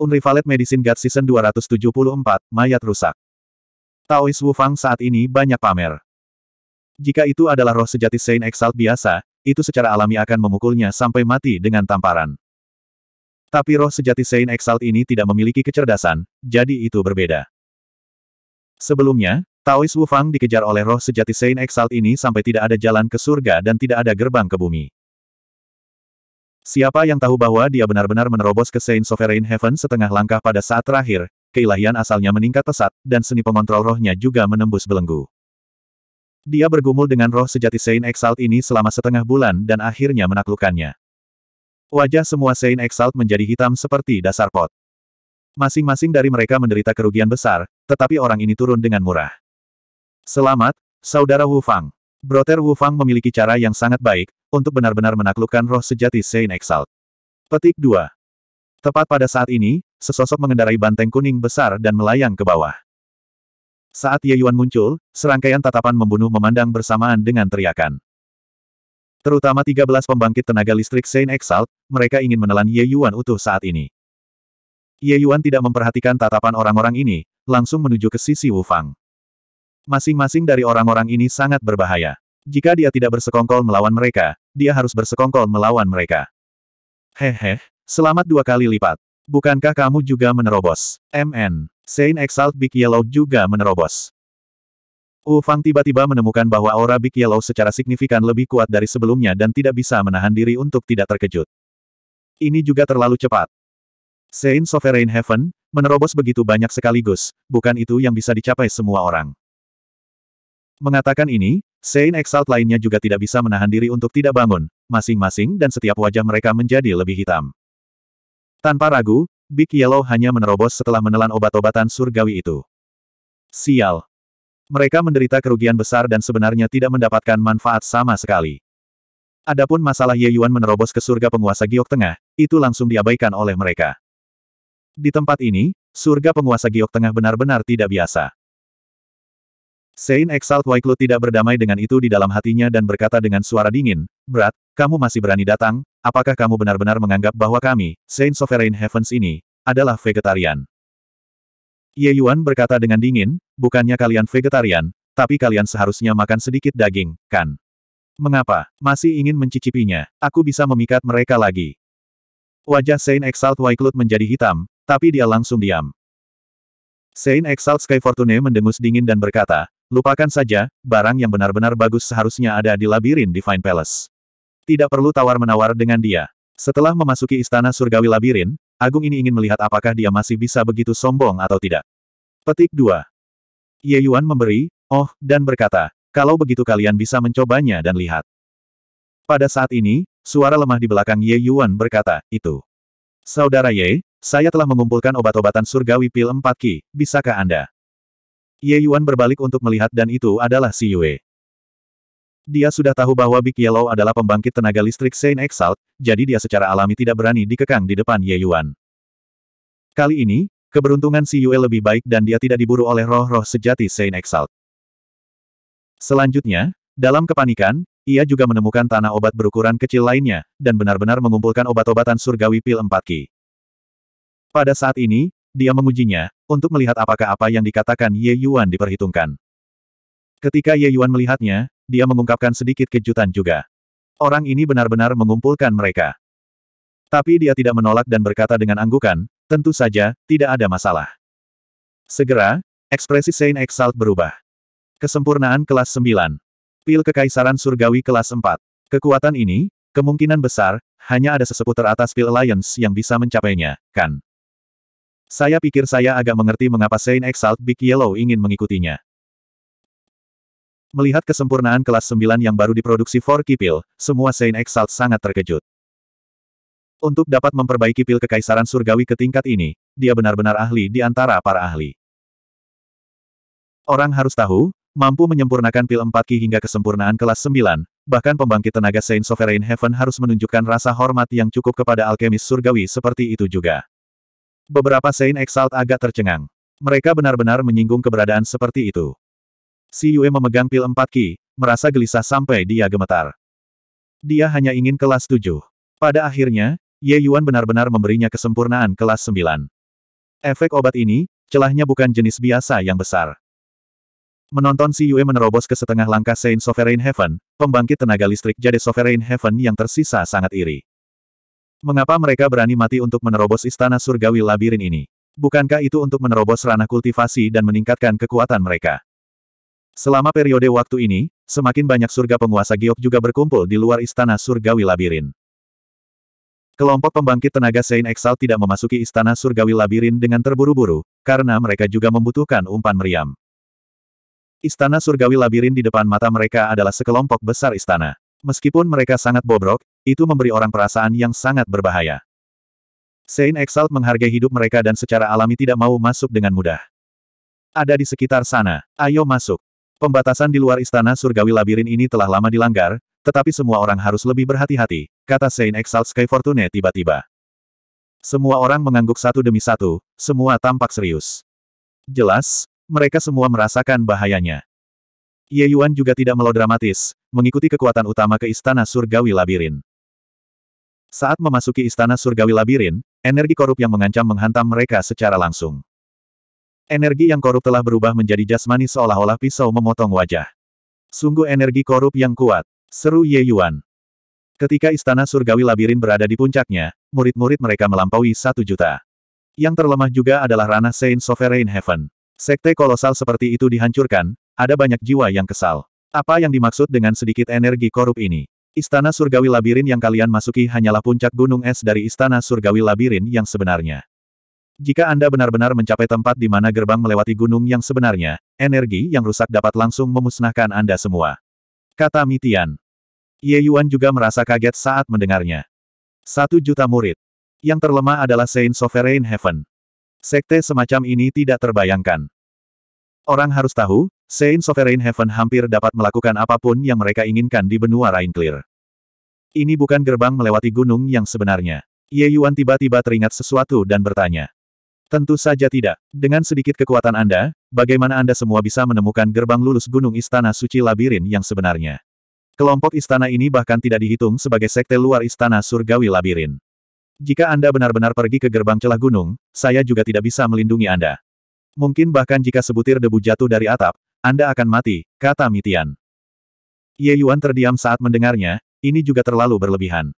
Unrivaled Medicine God Season 274, Mayat Rusak. Taois Wufang saat ini banyak pamer. Jika itu adalah roh sejati Saint Exalt biasa, itu secara alami akan memukulnya sampai mati dengan tamparan. Tapi roh sejati Saint Exalt ini tidak memiliki kecerdasan, jadi itu berbeda. Sebelumnya, Taois Wufang dikejar oleh roh sejati Saint Exalt ini sampai tidak ada jalan ke surga dan tidak ada gerbang ke bumi. Siapa yang tahu bahwa dia benar-benar menerobos ke Saint Sovereign Heaven setengah langkah pada saat terakhir, keilahian asalnya meningkat pesat, dan seni pengontrol rohnya juga menembus belenggu. Dia bergumul dengan roh sejati Saint Exalt ini selama setengah bulan dan akhirnya menaklukkannya. Wajah semua Saint Exalt menjadi hitam seperti dasar pot. Masing-masing dari mereka menderita kerugian besar, tetapi orang ini turun dengan murah. Selamat, Saudara Wu Fang. Brother Wu Fang memiliki cara yang sangat baik, untuk benar-benar menaklukkan roh sejati Saint Exalt. Petik 2. Tepat pada saat ini, sesosok mengendarai banteng kuning besar dan melayang ke bawah. Saat Ye Yuan muncul, serangkaian tatapan membunuh memandang bersamaan dengan teriakan. Terutama 13 pembangkit tenaga listrik Saint Exalt, mereka ingin menelan Ye Yuan utuh saat ini. Ye Yuan tidak memperhatikan tatapan orang-orang ini, langsung menuju ke sisi Wu Fang. Masing-masing dari orang-orang ini sangat berbahaya. Jika dia tidak bersekongkol melawan mereka, dia harus bersekongkol melawan mereka. Hehe, selamat dua kali lipat. Bukankah kamu juga menerobos? MN, Saint Exalt Big Yellow juga menerobos. Wu Fang tiba-tiba menemukan bahwa aura Big Yellow secara signifikan lebih kuat dari sebelumnya dan tidak bisa menahan diri untuk tidak terkejut. Ini juga terlalu cepat. Saint Sovereign Heaven, menerobos begitu banyak sekaligus, bukan itu yang bisa dicapai semua orang. Mengatakan ini, Sein Exalt lainnya juga tidak bisa menahan diri untuk tidak bangun, masing-masing dan setiap wajah mereka menjadi lebih hitam. Tanpa ragu, Big Yellow hanya menerobos setelah menelan obat-obatan surgawi itu. Sial. Mereka menderita kerugian besar dan sebenarnya tidak mendapatkan manfaat sama sekali. Adapun masalah Ye Yuan menerobos ke surga penguasa Giok Tengah, itu langsung diabaikan oleh mereka. Di tempat ini, surga penguasa Giok Tengah benar-benar tidak biasa. Saint Exalt Waiklu tidak berdamai dengan itu di dalam hatinya dan berkata dengan suara dingin, Berat, kamu masih berani datang, apakah kamu benar-benar menganggap bahwa kami, Saint Sovereign Heavens ini, adalah vegetarian? Ye Yuan berkata dengan dingin, bukannya kalian vegetarian, tapi kalian seharusnya makan sedikit daging, kan? Mengapa? Masih ingin mencicipinya, aku bisa memikat mereka lagi. Wajah Saint Exalt Waiklut menjadi hitam, tapi dia langsung diam. Saint Exalt Sky Fortune mendengus dingin dan berkata, Lupakan saja, barang yang benar-benar bagus seharusnya ada di labirin Divine Palace. Tidak perlu tawar-menawar dengan dia. Setelah memasuki istana surgawi labirin, Agung ini ingin melihat apakah dia masih bisa begitu sombong atau tidak. Petik 2. Ye Yuan memberi, oh, dan berkata, kalau begitu kalian bisa mencobanya dan lihat. Pada saat ini, suara lemah di belakang Ye Yuan berkata, itu. Saudara Ye, saya telah mengumpulkan obat-obatan surgawi pil 4 ki, bisakah Anda? Ye Yuan berbalik untuk melihat dan itu adalah Si Yue. Dia sudah tahu bahwa Big Yellow adalah pembangkit tenaga listrik Saint Exalt, jadi dia secara alami tidak berani dikekang di depan Ye Yuan. Kali ini, keberuntungan Si Yue lebih baik dan dia tidak diburu oleh roh-roh sejati Saint Exalt. Selanjutnya, dalam kepanikan, ia juga menemukan tanah obat berukuran kecil lainnya, dan benar-benar mengumpulkan obat-obatan surgawi pil 4 ki. Pada saat ini, dia mengujinya, untuk melihat apakah apa yang dikatakan Ye Yuan diperhitungkan. Ketika Ye Yuan melihatnya, dia mengungkapkan sedikit kejutan juga. Orang ini benar-benar mengumpulkan mereka. Tapi dia tidak menolak dan berkata dengan anggukan, tentu saja, tidak ada masalah. Segera, ekspresi Saint Exalt berubah. Kesempurnaan kelas 9. Pil Kekaisaran Surgawi kelas 4. Kekuatan ini, kemungkinan besar, hanya ada sesepu teratas Pil Alliance yang bisa mencapainya, kan? Saya pikir saya agak mengerti mengapa Saint Exalt Big Yellow ingin mengikutinya. Melihat kesempurnaan kelas 9 yang baru diproduksi for Kipil, semua Saint Exalt sangat terkejut. Untuk dapat memperbaiki pil kekaisaran surgawi ke tingkat ini, dia benar-benar ahli di antara para ahli. Orang harus tahu, mampu menyempurnakan pil 4 Ki hingga kesempurnaan kelas 9, bahkan pembangkit tenaga Saint Sovereign Heaven harus menunjukkan rasa hormat yang cukup kepada alkemis surgawi seperti itu juga. Beberapa Saint Exalt agak tercengang. Mereka benar-benar menyinggung keberadaan seperti itu. Si Yue memegang pil empat ki, merasa gelisah sampai dia gemetar. Dia hanya ingin kelas tujuh. Pada akhirnya, Ye Yuan benar-benar memberinya kesempurnaan kelas sembilan. Efek obat ini, celahnya bukan jenis biasa yang besar. Menonton si Yue menerobos ke setengah langkah Saint Sovereign Heaven, pembangkit tenaga listrik Jade Sovereign Heaven yang tersisa sangat iri. Mengapa mereka berani mati untuk menerobos istana surgawi labirin ini? Bukankah itu untuk menerobos ranah kultivasi dan meningkatkan kekuatan mereka? Selama periode waktu ini, semakin banyak surga penguasa giok juga berkumpul di luar istana surgawi labirin. Kelompok pembangkit tenaga Saint Exalt tidak memasuki istana surgawi labirin dengan terburu-buru, karena mereka juga membutuhkan umpan meriam. Istana surgawi labirin di depan mata mereka adalah sekelompok besar istana. Meskipun mereka sangat bobrok, itu memberi orang perasaan yang sangat berbahaya. Saint Exalt menghargai hidup mereka dan secara alami tidak mau masuk dengan mudah. Ada di sekitar sana, ayo masuk. Pembatasan di luar istana surgawi labirin ini telah lama dilanggar, tetapi semua orang harus lebih berhati-hati, kata Saint Exalt Sky Fortune tiba-tiba. Semua orang mengangguk satu demi satu, semua tampak serius. Jelas, mereka semua merasakan bahayanya. Ye Yuan juga tidak melodramatis, mengikuti kekuatan utama ke Istana Surgawi Labirin. Saat memasuki Istana Surgawi Labirin, energi korup yang mengancam menghantam mereka secara langsung. Energi yang korup telah berubah menjadi jasmani seolah-olah pisau memotong wajah. Sungguh energi korup yang kuat, seru Ye Yuan. Ketika Istana Surgawi Labirin berada di puncaknya, murid-murid mereka melampaui satu juta. Yang terlemah juga adalah ranah Saint Sovereign Heaven. Sekte kolosal seperti itu dihancurkan, ada banyak jiwa yang kesal. Apa yang dimaksud dengan sedikit energi korup ini? Istana Surgawi Labirin yang kalian masuki hanyalah puncak gunung es dari Istana Surgawi Labirin yang sebenarnya. Jika Anda benar-benar mencapai tempat di mana gerbang melewati gunung yang sebenarnya, energi yang rusak dapat langsung memusnahkan Anda semua. Kata Mitian. Ye Yuan juga merasa kaget saat mendengarnya. Satu juta murid. Yang terlemah adalah Saint Sovereign Heaven. Sekte semacam ini tidak terbayangkan. Orang harus tahu, Saint Sovereign Heaven hampir dapat melakukan apapun yang mereka inginkan di benua Rainclear. Ini bukan gerbang melewati gunung yang sebenarnya. Ye Yuan tiba-tiba teringat sesuatu dan bertanya. Tentu saja tidak. Dengan sedikit kekuatan Anda, bagaimana Anda semua bisa menemukan gerbang lulus gunung Istana Suci Labirin yang sebenarnya? Kelompok istana ini bahkan tidak dihitung sebagai sekte luar Istana Surgawi Labirin. Jika Anda benar-benar pergi ke gerbang celah gunung, saya juga tidak bisa melindungi Anda. Mungkin bahkan jika sebutir debu jatuh dari atap, anda akan mati, kata Mitian. Ye Yuan terdiam saat mendengarnya, ini juga terlalu berlebihan.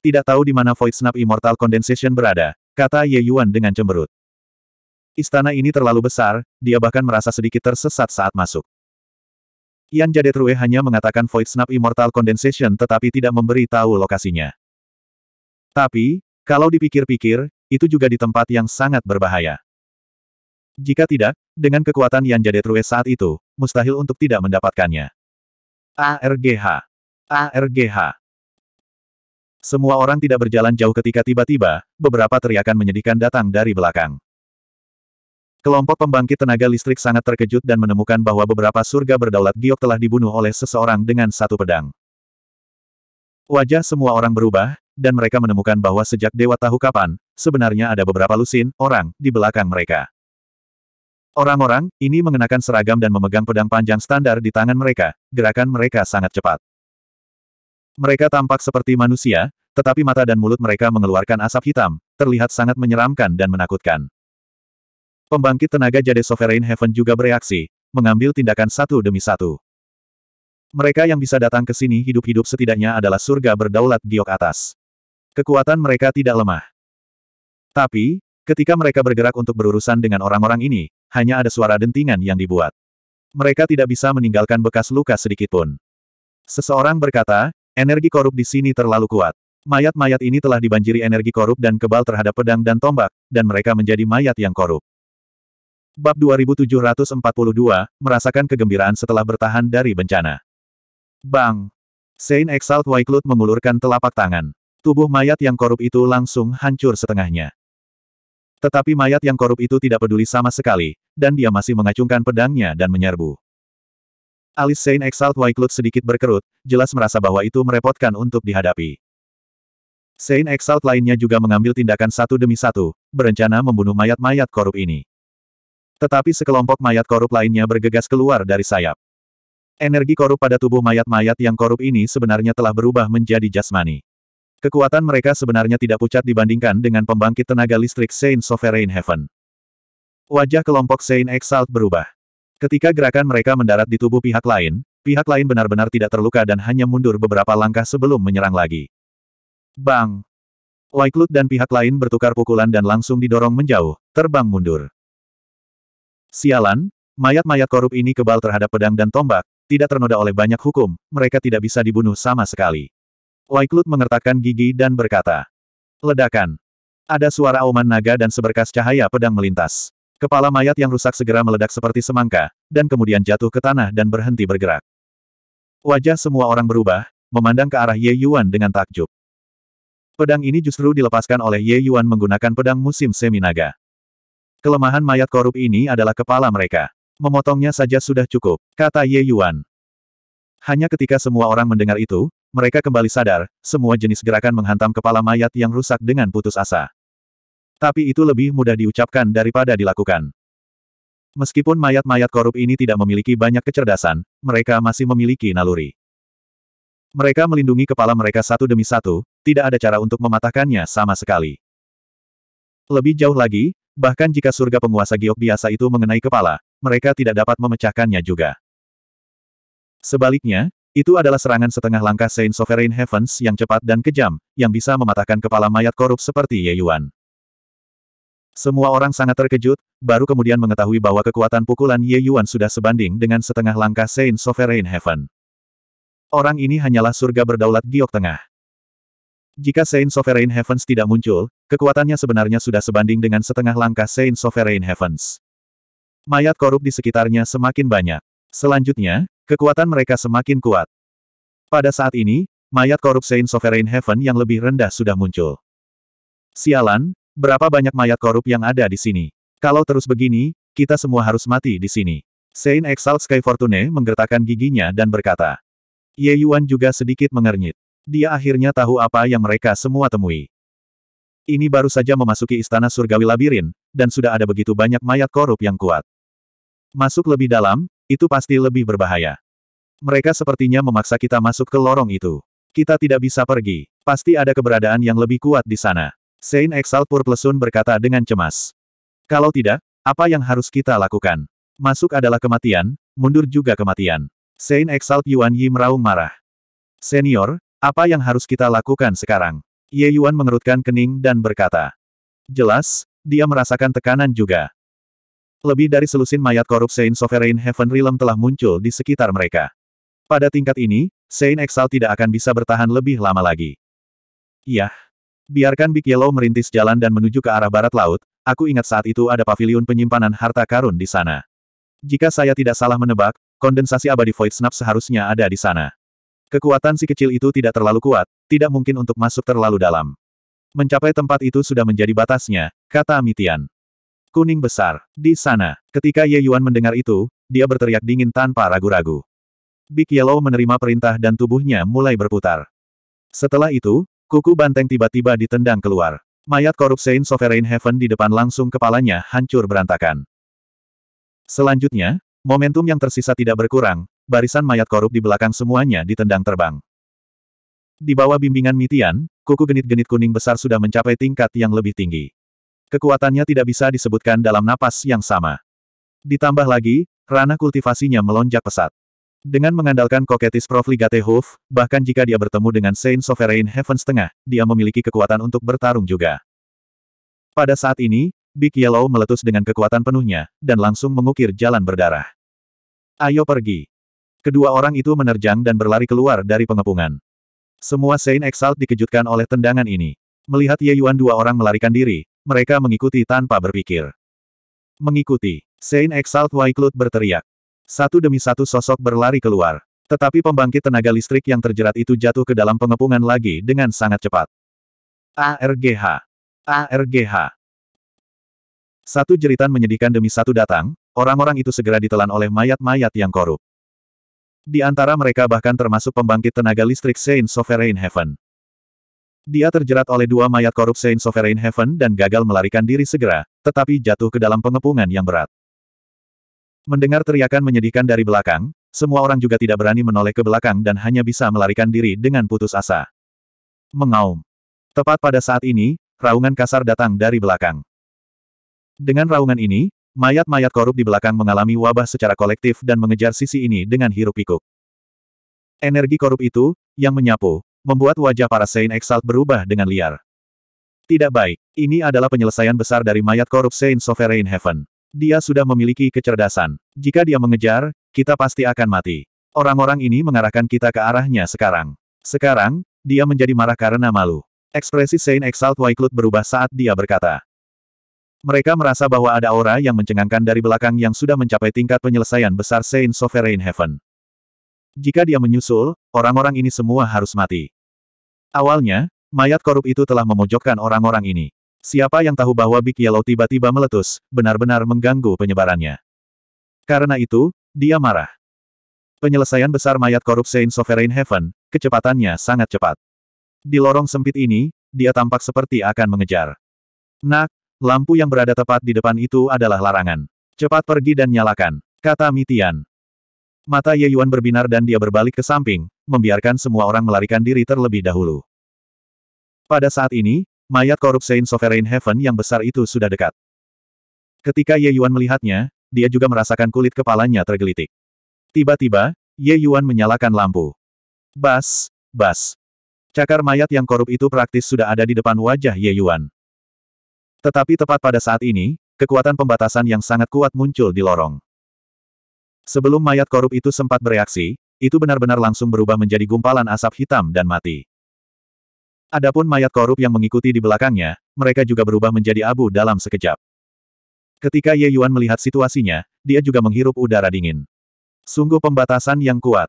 Tidak tahu di mana Void Snap Immortal Condensation berada, kata Ye Yuan dengan cemberut. Istana ini terlalu besar, dia bahkan merasa sedikit tersesat saat masuk. Yan Jade Jadetrue hanya mengatakan Void Snap Immortal Condensation tetapi tidak memberi tahu lokasinya. Tapi, kalau dipikir-pikir, itu juga di tempat yang sangat berbahaya. Jika tidak, dengan kekuatan Yan Jadetrue saat itu, mustahil untuk tidak mendapatkannya. ARGH. ARGH. Semua orang tidak berjalan jauh ketika tiba-tiba, beberapa teriakan menyedihkan datang dari belakang. Kelompok pembangkit tenaga listrik sangat terkejut dan menemukan bahwa beberapa surga berdaulat giok telah dibunuh oleh seseorang dengan satu pedang. Wajah semua orang berubah, dan mereka menemukan bahwa sejak dewa tahu kapan, sebenarnya ada beberapa lusin, orang, di belakang mereka. Orang-orang, ini mengenakan seragam dan memegang pedang panjang standar di tangan mereka, gerakan mereka sangat cepat. Mereka tampak seperti manusia, tetapi mata dan mulut mereka mengeluarkan asap hitam, terlihat sangat menyeramkan dan menakutkan. Pembangkit tenaga jade Sovereign Heaven juga bereaksi, mengambil tindakan satu demi satu. Mereka yang bisa datang ke sini hidup-hidup setidaknya adalah surga berdaulat giok atas. Kekuatan mereka tidak lemah. Tapi, ketika mereka bergerak untuk berurusan dengan orang-orang ini, hanya ada suara dentingan yang dibuat. Mereka tidak bisa meninggalkan bekas luka sedikitpun. Seseorang berkata, energi korup di sini terlalu kuat. Mayat-mayat ini telah dibanjiri energi korup dan kebal terhadap pedang dan tombak, dan mereka menjadi mayat yang korup. Bab 2742, merasakan kegembiraan setelah bertahan dari bencana. Bang! Saint Exalt Waiklut mengulurkan telapak tangan. Tubuh mayat yang korup itu langsung hancur setengahnya. Tetapi mayat yang korup itu tidak peduli sama sekali, dan dia masih mengacungkan pedangnya dan menyerbu. Alis Saint Exalt Waiklut sedikit berkerut, jelas merasa bahwa itu merepotkan untuk dihadapi. Saint Exalt lainnya juga mengambil tindakan satu demi satu, berencana membunuh mayat-mayat korup ini. Tetapi sekelompok mayat korup lainnya bergegas keluar dari sayap. Energi korup pada tubuh mayat-mayat yang korup ini sebenarnya telah berubah menjadi jasmani. Kekuatan mereka sebenarnya tidak pucat dibandingkan dengan pembangkit tenaga listrik Saint Sovereign Heaven. Wajah kelompok Saint Exalt berubah. Ketika gerakan mereka mendarat di tubuh pihak lain, pihak lain benar-benar tidak terluka dan hanya mundur beberapa langkah sebelum menyerang lagi. Bang! Waiklut dan pihak lain bertukar pukulan dan langsung didorong menjauh, terbang mundur. Sialan, mayat-mayat korup ini kebal terhadap pedang dan tombak, tidak ternoda oleh banyak hukum, mereka tidak bisa dibunuh sama sekali. Loiklut mengertakkan gigi dan berkata. Ledakan. Ada suara auman naga dan seberkas cahaya pedang melintas. Kepala mayat yang rusak segera meledak seperti semangka, dan kemudian jatuh ke tanah dan berhenti bergerak. Wajah semua orang berubah, memandang ke arah Ye Yuan dengan takjub. Pedang ini justru dilepaskan oleh Ye Yuan menggunakan pedang musim semi naga. Kelemahan mayat korup ini adalah kepala mereka. Memotongnya saja sudah cukup, kata Ye Yuan. Hanya ketika semua orang mendengar itu, mereka kembali sadar, semua jenis gerakan menghantam kepala mayat yang rusak dengan putus asa. Tapi itu lebih mudah diucapkan daripada dilakukan. Meskipun mayat-mayat korup ini tidak memiliki banyak kecerdasan, mereka masih memiliki naluri. Mereka melindungi kepala mereka satu demi satu, tidak ada cara untuk mematahkannya sama sekali. Lebih jauh lagi, bahkan jika surga penguasa giok biasa itu mengenai kepala, mereka tidak dapat memecahkannya juga. Sebaliknya, itu adalah serangan setengah langkah Saint Sovereign Heavens yang cepat dan kejam, yang bisa mematahkan kepala mayat korup seperti Ye Yuan. Semua orang sangat terkejut, baru kemudian mengetahui bahwa kekuatan pukulan Ye Yuan sudah sebanding dengan setengah langkah Saint Sovereign Heaven. Orang ini hanyalah surga berdaulat giok tengah. Jika Saint Sovereign Heavens tidak muncul, kekuatannya sebenarnya sudah sebanding dengan setengah langkah Saint Sovereign Heavens. Mayat korup di sekitarnya semakin banyak. Selanjutnya, Kekuatan mereka semakin kuat. Pada saat ini, mayat korup Saint Sovereign Heaven yang lebih rendah sudah muncul. Sialan, berapa banyak mayat korup yang ada di sini? Kalau terus begini, kita semua harus mati di sini. Saint Exalt Sky Fortune menggertakkan giginya dan berkata. Ye Yuan juga sedikit mengernyit. Dia akhirnya tahu apa yang mereka semua temui. Ini baru saja memasuki istana surgawi labirin, dan sudah ada begitu banyak mayat korup yang kuat. Masuk lebih dalam, itu pasti lebih berbahaya. Mereka sepertinya memaksa kita masuk ke lorong itu. Kita tidak bisa pergi. Pasti ada keberadaan yang lebih kuat di sana. Saint Exal Purplesun berkata dengan cemas. Kalau tidak, apa yang harus kita lakukan? Masuk adalah kematian, mundur juga kematian. Saint Exalt Yuan Yi meraung marah. Senior, apa yang harus kita lakukan sekarang? Ye Yuan mengerutkan kening dan berkata. Jelas, dia merasakan tekanan juga. Lebih dari selusin mayat korup Saint Sovereign Heaven Realm telah muncul di sekitar mereka. Pada tingkat ini, Saint Exal tidak akan bisa bertahan lebih lama lagi. Yah. Biarkan Big Yellow merintis jalan dan menuju ke arah barat laut, aku ingat saat itu ada pavilion penyimpanan harta karun di sana. Jika saya tidak salah menebak, kondensasi abadi Void Snap seharusnya ada di sana. Kekuatan si kecil itu tidak terlalu kuat, tidak mungkin untuk masuk terlalu dalam. Mencapai tempat itu sudah menjadi batasnya, kata Amitian. Kuning besar. Di sana. Ketika Ye Yuan mendengar itu, dia berteriak dingin tanpa ragu-ragu. Big Yellow menerima perintah dan tubuhnya mulai berputar. Setelah itu, kuku banteng tiba-tiba ditendang keluar. Mayat korup Saint Sovereign Heaven di depan langsung kepalanya hancur berantakan. Selanjutnya, momentum yang tersisa tidak berkurang, barisan mayat korup di belakang semuanya ditendang terbang. Di bawah bimbingan Mitian, kuku genit-genit kuning besar sudah mencapai tingkat yang lebih tinggi. Kekuatannya tidak bisa disebutkan dalam napas yang sama. Ditambah lagi, ranah kultivasinya melonjak pesat. Dengan mengandalkan koketis Profligate Hoof, bahkan jika dia bertemu dengan Saint Sovereign Heaven setengah, dia memiliki kekuatan untuk bertarung juga. Pada saat ini, Big Yellow meletus dengan kekuatan penuhnya, dan langsung mengukir jalan berdarah. Ayo pergi. Kedua orang itu menerjang dan berlari keluar dari pengepungan. Semua Saint Exalt dikejutkan oleh tendangan ini. Melihat Ye Yuan dua orang melarikan diri, mereka mengikuti tanpa berpikir. Mengikuti. Saint Exalt Waiklut berteriak. Satu demi satu sosok berlari keluar. Tetapi pembangkit tenaga listrik yang terjerat itu jatuh ke dalam pengepungan lagi dengan sangat cepat. ARGH. ARGH. Satu jeritan menyedihkan demi satu datang, orang-orang itu segera ditelan oleh mayat-mayat yang korup. Di antara mereka bahkan termasuk pembangkit tenaga listrik Saint Sovereign Heaven. Dia terjerat oleh dua mayat korup Saint Sovereign Heaven dan gagal melarikan diri segera, tetapi jatuh ke dalam pengepungan yang berat. Mendengar teriakan menyedihkan dari belakang, semua orang juga tidak berani menoleh ke belakang dan hanya bisa melarikan diri dengan putus asa. Mengaum. Tepat pada saat ini, raungan kasar datang dari belakang. Dengan raungan ini, mayat-mayat korup di belakang mengalami wabah secara kolektif dan mengejar sisi ini dengan hiruk-pikuk. Energi korup itu, yang menyapu, membuat wajah para Saint Exalt berubah dengan liar. Tidak baik. Ini adalah penyelesaian besar dari mayat korup Saint Sovereign Heaven. Dia sudah memiliki kecerdasan. Jika dia mengejar, kita pasti akan mati. Orang-orang ini mengarahkan kita ke arahnya sekarang. Sekarang, dia menjadi marah karena malu. Ekspresi Saint Exalt Waiklut berubah saat dia berkata. Mereka merasa bahwa ada aura yang mencengangkan dari belakang yang sudah mencapai tingkat penyelesaian besar Saint Sovereign Heaven. Jika dia menyusul, orang-orang ini semua harus mati. Awalnya, mayat korup itu telah memojokkan orang-orang ini. Siapa yang tahu bahwa Big Yellow tiba-tiba meletus, benar-benar mengganggu penyebarannya. Karena itu, dia marah. Penyelesaian besar mayat korup Saint Sovereign Heaven, kecepatannya sangat cepat. Di lorong sempit ini, dia tampak seperti akan mengejar. Nak, lampu yang berada tepat di depan itu adalah larangan. Cepat pergi dan nyalakan, kata Mitian. Mata Ye Yuan berbinar dan dia berbalik ke samping, membiarkan semua orang melarikan diri terlebih dahulu. Pada saat ini, mayat korup Saint Sovereign Heaven yang besar itu sudah dekat. Ketika Ye Yuan melihatnya, dia juga merasakan kulit kepalanya tergelitik. Tiba-tiba, Ye Yuan menyalakan lampu. Bas, bas. Cakar mayat yang korup itu praktis sudah ada di depan wajah Ye Yuan. Tetapi tepat pada saat ini, kekuatan pembatasan yang sangat kuat muncul di lorong. Sebelum mayat korup itu sempat bereaksi, itu benar-benar langsung berubah menjadi gumpalan asap hitam dan mati. Adapun mayat korup yang mengikuti di belakangnya, mereka juga berubah menjadi abu dalam sekejap. Ketika Ye Yuan melihat situasinya, dia juga menghirup udara dingin. Sungguh pembatasan yang kuat.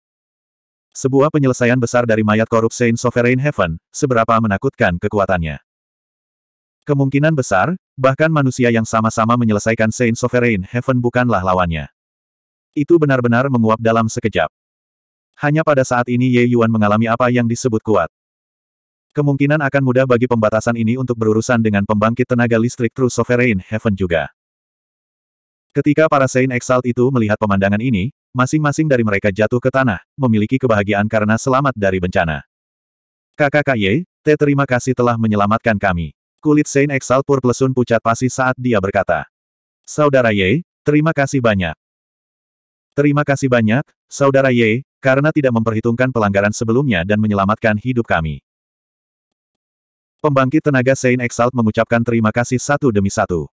Sebuah penyelesaian besar dari mayat korup Saint Sovereign Heaven, seberapa menakutkan kekuatannya. Kemungkinan besar, bahkan manusia yang sama-sama menyelesaikan Saint Sovereign Heaven bukanlah lawannya. Itu benar-benar menguap dalam sekejap. Hanya pada saat ini Ye Yuan mengalami apa yang disebut kuat. Kemungkinan akan mudah bagi pembatasan ini untuk berurusan dengan pembangkit tenaga listrik True Sovereign Heaven juga. Ketika para Saint Exalt itu melihat pemandangan ini, masing-masing dari mereka jatuh ke tanah, memiliki kebahagiaan karena selamat dari bencana. Kakak Ye, Te terima kasih telah menyelamatkan kami. Kulit Saint Exalt Purplesun pucat pasi saat dia berkata. Saudara Ye, terima kasih banyak. Terima kasih banyak, Saudara Ye, karena tidak memperhitungkan pelanggaran sebelumnya dan menyelamatkan hidup kami. Pembangkit tenaga Saint Exalt mengucapkan terima kasih satu demi satu.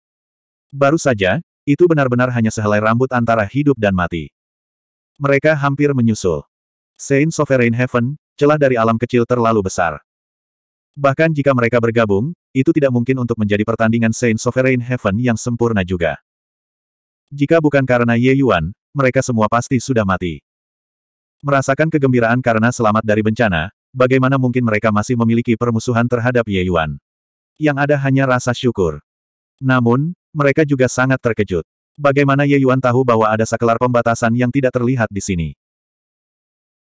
Baru saja, itu benar-benar hanya sehelai rambut antara hidup dan mati. Mereka hampir menyusul. Saint Sovereign Heaven, celah dari alam kecil terlalu besar. Bahkan jika mereka bergabung, itu tidak mungkin untuk menjadi pertandingan Saint Sovereign Heaven yang sempurna juga. Jika bukan karena Ye Yuan, mereka semua pasti sudah mati. Merasakan kegembiraan karena selamat dari bencana, bagaimana mungkin mereka masih memiliki permusuhan terhadap Ye Yuan. Yang ada hanya rasa syukur. Namun, mereka juga sangat terkejut. Bagaimana Ye Yuan tahu bahwa ada sekelar pembatasan yang tidak terlihat di sini?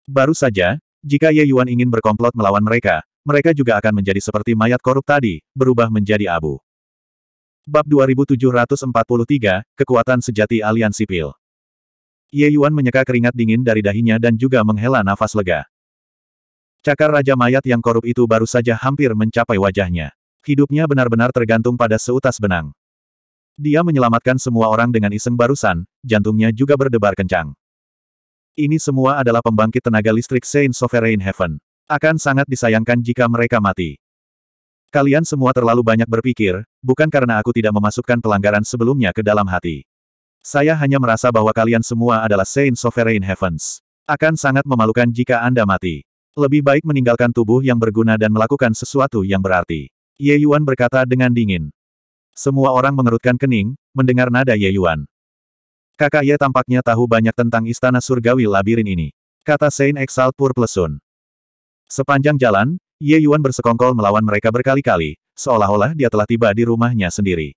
Baru saja, jika Ye Yuan ingin berkomplot melawan mereka, mereka juga akan menjadi seperti mayat korup tadi, berubah menjadi abu. Bab 2743, Kekuatan Sejati Aliansi Sipil Ye Yuan menyeka keringat dingin dari dahinya dan juga menghela nafas lega. Cakar Raja Mayat yang korup itu baru saja hampir mencapai wajahnya. Hidupnya benar-benar tergantung pada seutas benang. Dia menyelamatkan semua orang dengan iseng barusan, jantungnya juga berdebar kencang. Ini semua adalah pembangkit tenaga listrik Saint Sovereign Heaven. Akan sangat disayangkan jika mereka mati. Kalian semua terlalu banyak berpikir, bukan karena aku tidak memasukkan pelanggaran sebelumnya ke dalam hati. Saya hanya merasa bahwa kalian semua adalah Saint Sovereign Heavens. Akan sangat memalukan jika Anda mati. Lebih baik meninggalkan tubuh yang berguna dan melakukan sesuatu yang berarti. Ye Yuan berkata dengan dingin. Semua orang mengerutkan kening, mendengar nada Ye Yuan. Kakak Ye tampaknya tahu banyak tentang istana surgawi labirin ini. Kata Saint Exalt Purplesun. Sepanjang jalan, Ye Yuan bersekongkol melawan mereka berkali-kali, seolah-olah dia telah tiba di rumahnya sendiri.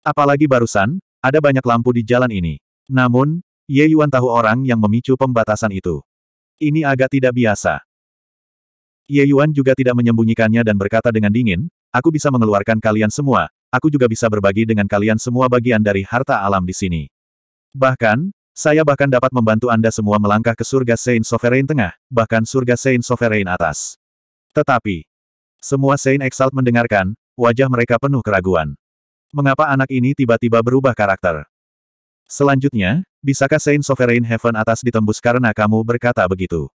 Apalagi barusan, ada banyak lampu di jalan ini. Namun, Ye Yuan tahu orang yang memicu pembatasan itu. Ini agak tidak biasa. Ye Yuan juga tidak menyembunyikannya dan berkata dengan dingin, aku bisa mengeluarkan kalian semua, aku juga bisa berbagi dengan kalian semua bagian dari harta alam di sini. Bahkan, saya bahkan dapat membantu Anda semua melangkah ke surga Saint Sovereign tengah, bahkan surga Saint Sovereign atas. Tetapi, semua Saint Exalt mendengarkan, wajah mereka penuh keraguan. Mengapa anak ini tiba-tiba berubah karakter? Selanjutnya, bisakah Saint Sovereign Heaven atas ditembus karena kamu berkata begitu?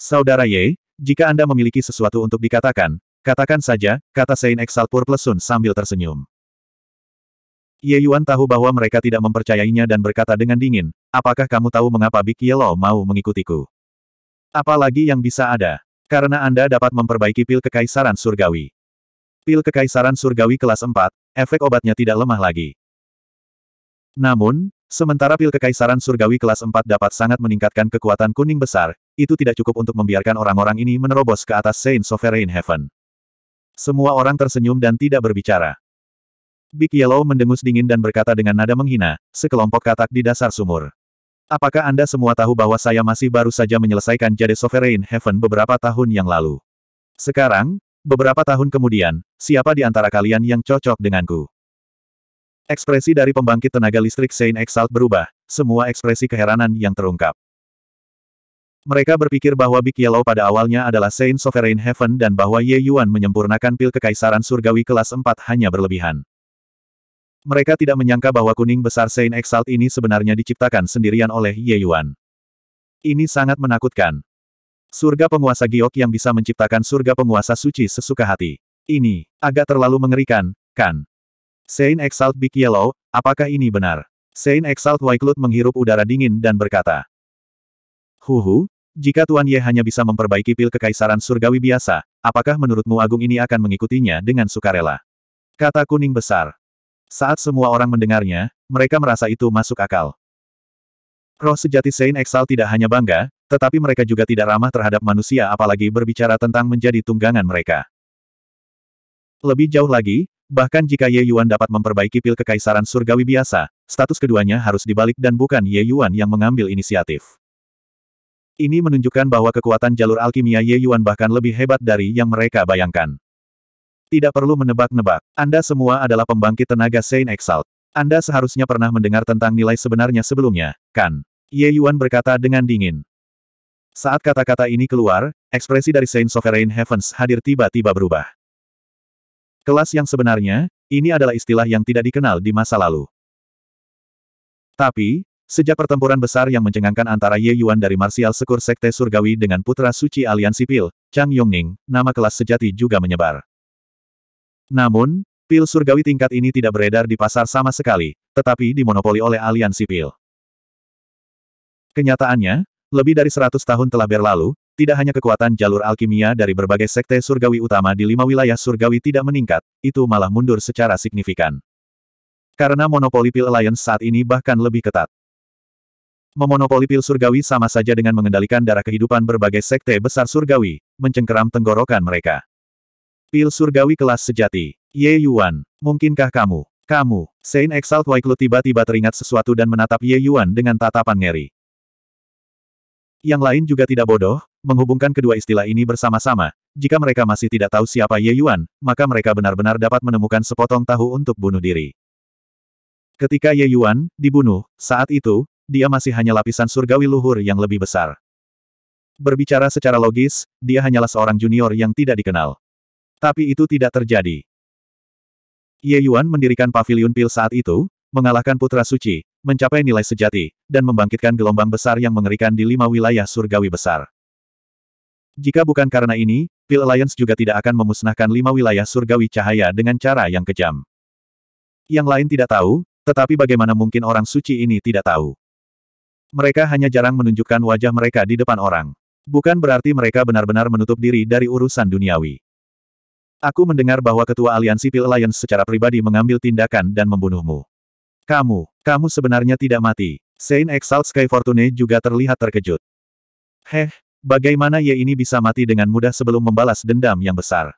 Saudara Ye, jika Anda memiliki sesuatu untuk dikatakan, katakan saja, kata Saint Purple Sun sambil tersenyum. Ye Yuan tahu bahwa mereka tidak mempercayainya dan berkata dengan dingin, apakah kamu tahu mengapa Big Yellow mau mengikutiku? Apalagi yang bisa ada? Karena Anda dapat memperbaiki pil kekaisaran surgawi. Pil Kekaisaran Surgawi kelas 4, efek obatnya tidak lemah lagi. Namun, sementara pil Kekaisaran Surgawi kelas 4 dapat sangat meningkatkan kekuatan kuning besar, itu tidak cukup untuk membiarkan orang-orang ini menerobos ke atas Saint Sovereign Heaven. Semua orang tersenyum dan tidak berbicara. Big Yellow mendengus dingin dan berkata dengan nada menghina, sekelompok katak di dasar sumur. Apakah Anda semua tahu bahwa saya masih baru saja menyelesaikan Jade Sovereign Heaven beberapa tahun yang lalu? Sekarang, Beberapa tahun kemudian, siapa di antara kalian yang cocok denganku? Ekspresi dari pembangkit tenaga listrik Saint Exalt berubah, semua ekspresi keheranan yang terungkap. Mereka berpikir bahwa Big Yellow pada awalnya adalah Saint Sovereign Heaven dan bahwa Ye Yuan menyempurnakan pil kekaisaran surgawi kelas 4 hanya berlebihan. Mereka tidak menyangka bahwa kuning besar Saint Exalt ini sebenarnya diciptakan sendirian oleh Ye Yuan. Ini sangat menakutkan, Surga penguasa giok yang bisa menciptakan surga penguasa suci sesuka hati. Ini, agak terlalu mengerikan, kan? Saint Exalt Big Yellow, apakah ini benar? Saint Exalt white cloud menghirup udara dingin dan berkata, Huhu, jika Tuan Ye hanya bisa memperbaiki pil kekaisaran surgawi biasa, apakah menurutmu Agung ini akan mengikutinya dengan sukarela? Kata kuning besar. Saat semua orang mendengarnya, mereka merasa itu masuk akal. Roh sejati Saint exalt tidak hanya bangga, tetapi mereka juga tidak ramah terhadap manusia apalagi berbicara tentang menjadi tunggangan mereka. Lebih jauh lagi, bahkan jika Ye Yuan dapat memperbaiki pil kekaisaran surgawi biasa, status keduanya harus dibalik dan bukan Ye Yuan yang mengambil inisiatif. Ini menunjukkan bahwa kekuatan jalur alkimia Ye Yuan bahkan lebih hebat dari yang mereka bayangkan. Tidak perlu menebak-nebak. Anda semua adalah pembangkit tenaga Saint Exalt. Anda seharusnya pernah mendengar tentang nilai sebenarnya sebelumnya, kan? Ye Yuan berkata dengan dingin. Saat kata-kata ini keluar, ekspresi dari Saint Sovereign Heavens hadir tiba-tiba berubah. Kelas yang sebenarnya, ini adalah istilah yang tidak dikenal di masa lalu. Tapi, sejak pertempuran besar yang mencengangkan antara Ye Yuan dari Marsial Sekur Sekte Surgawi dengan Putra Suci Aliansi Sipil Chang Yongning, nama kelas sejati juga menyebar. Namun, pil surgawi tingkat ini tidak beredar di pasar sama sekali, tetapi dimonopoli oleh Aliansi Sipil. Kenyataannya, lebih dari seratus tahun telah berlalu, tidak hanya kekuatan jalur alkimia dari berbagai sekte surgawi utama di lima wilayah surgawi tidak meningkat, itu malah mundur secara signifikan. Karena monopoli Pil Alliance saat ini bahkan lebih ketat. Memonopoli pil surgawi sama saja dengan mengendalikan darah kehidupan berbagai sekte besar surgawi, mencengkeram tenggorokan mereka. Pil surgawi kelas sejati. Ye Yuan, mungkinkah kamu? Kamu, Saint Exalt Waiklu tiba-tiba teringat sesuatu dan menatap Ye Yuan dengan tatapan ngeri. Yang lain juga tidak bodoh, menghubungkan kedua istilah ini bersama-sama. Jika mereka masih tidak tahu siapa Ye Yuan, maka mereka benar-benar dapat menemukan sepotong tahu untuk bunuh diri. Ketika Ye Yuan dibunuh, saat itu, dia masih hanya lapisan surgawi luhur yang lebih besar. Berbicara secara logis, dia hanyalah seorang junior yang tidak dikenal. Tapi itu tidak terjadi. Ye Yuan mendirikan pavilion pil saat itu, mengalahkan Putra Suci, mencapai nilai sejati, dan membangkitkan gelombang besar yang mengerikan di lima wilayah surgawi besar. Jika bukan karena ini, Pil Alliance juga tidak akan memusnahkan lima wilayah surgawi cahaya dengan cara yang kejam. Yang lain tidak tahu, tetapi bagaimana mungkin orang suci ini tidak tahu? Mereka hanya jarang menunjukkan wajah mereka di depan orang. Bukan berarti mereka benar-benar menutup diri dari urusan duniawi. Aku mendengar bahwa Ketua Aliansi Pil Alliance secara pribadi mengambil tindakan dan membunuhmu. Kamu, kamu sebenarnya tidak mati. Saint Exalt Sky Fortune juga terlihat terkejut. Heh, bagaimana Ye ini bisa mati dengan mudah sebelum membalas dendam yang besar?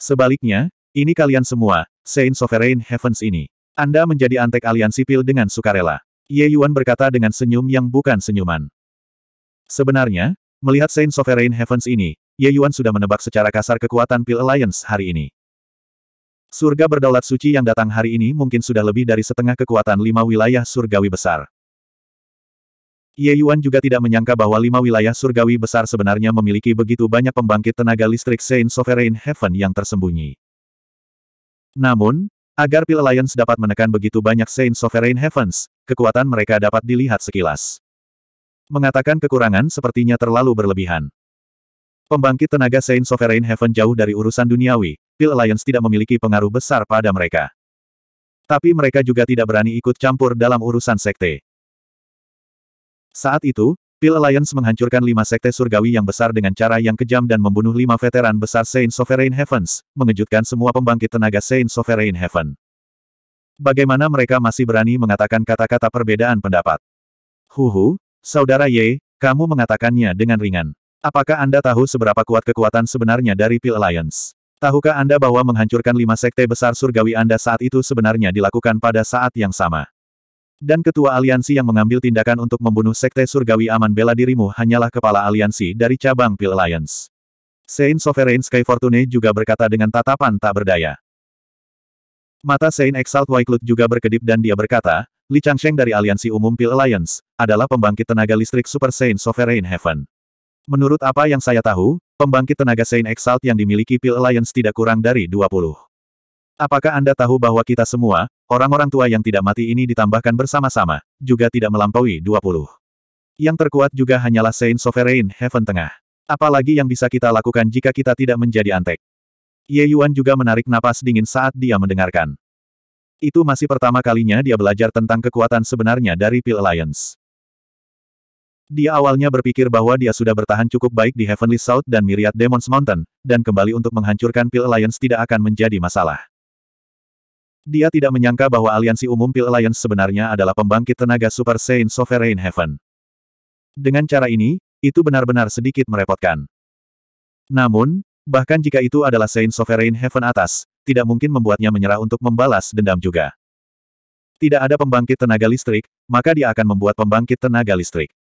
Sebaliknya, ini kalian semua, Saint Sovereign Heavens ini. Anda menjadi antek alian sipil dengan sukarela. Ye Yuan berkata dengan senyum yang bukan senyuman. Sebenarnya, melihat Saint Sovereign Heavens ini, Ye Yuan sudah menebak secara kasar kekuatan Pil Alliance hari ini. Surga berdaulat suci yang datang hari ini mungkin sudah lebih dari setengah kekuatan lima wilayah surgawi besar. Ye Yuan juga tidak menyangka bahwa lima wilayah surgawi besar sebenarnya memiliki begitu banyak pembangkit tenaga listrik Saint Sovereign Heaven yang tersembunyi. Namun, agar Pil Alliance dapat menekan begitu banyak Saint Sovereign Heavens, kekuatan mereka dapat dilihat sekilas. Mengatakan kekurangan sepertinya terlalu berlebihan. Pembangkit tenaga Saint Sovereign Heaven jauh dari urusan duniawi, Pil Alliance tidak memiliki pengaruh besar pada mereka. Tapi mereka juga tidak berani ikut campur dalam urusan sekte. Saat itu, Pil Alliance menghancurkan lima sekte surgawi yang besar dengan cara yang kejam dan membunuh lima veteran besar Saint Sovereign Heavens, mengejutkan semua pembangkit tenaga Saint Sovereign Heaven. Bagaimana mereka masih berani mengatakan kata-kata perbedaan pendapat? Huhu, Saudara Ye, kamu mengatakannya dengan ringan. Apakah Anda tahu seberapa kuat kekuatan sebenarnya dari Pil Alliance? Tahukah Anda bahwa menghancurkan lima sekte besar surgawi Anda saat itu sebenarnya dilakukan pada saat yang sama? Dan ketua aliansi yang mengambil tindakan untuk membunuh sekte surgawi aman bela dirimu hanyalah kepala aliansi dari cabang Pil Alliance. Saint Sovereign Sky Fortune juga berkata dengan tatapan tak berdaya. Mata Saint Exalt Waiklut juga berkedip dan dia berkata, Li Changsheng dari aliansi umum Pil Alliance, adalah pembangkit tenaga listrik Super Saint Sovereign Heaven. Menurut apa yang saya tahu, pembangkit tenaga Saint Exalt yang dimiliki Pil Alliance tidak kurang dari 20. Apakah Anda tahu bahwa kita semua, orang-orang tua yang tidak mati ini ditambahkan bersama-sama, juga tidak melampaui 20. Yang terkuat juga hanyalah Saint Sovereign Heaven Tengah. Apalagi yang bisa kita lakukan jika kita tidak menjadi antek. Ye Yuan juga menarik napas dingin saat dia mendengarkan. Itu masih pertama kalinya dia belajar tentang kekuatan sebenarnya dari Pil Alliance. Dia awalnya berpikir bahwa dia sudah bertahan cukup baik di Heavenly South dan Myriad Demons Mountain, dan kembali untuk menghancurkan Pil Alliance tidak akan menjadi masalah. Dia tidak menyangka bahwa aliansi umum Pil Alliance sebenarnya adalah pembangkit tenaga Super Saiyan Sovereign Heaven. Dengan cara ini, itu benar-benar sedikit merepotkan. Namun, bahkan jika itu adalah Saint Sovereign Heaven atas, tidak mungkin membuatnya menyerah untuk membalas dendam juga. Tidak ada pembangkit tenaga listrik, maka dia akan membuat pembangkit tenaga listrik.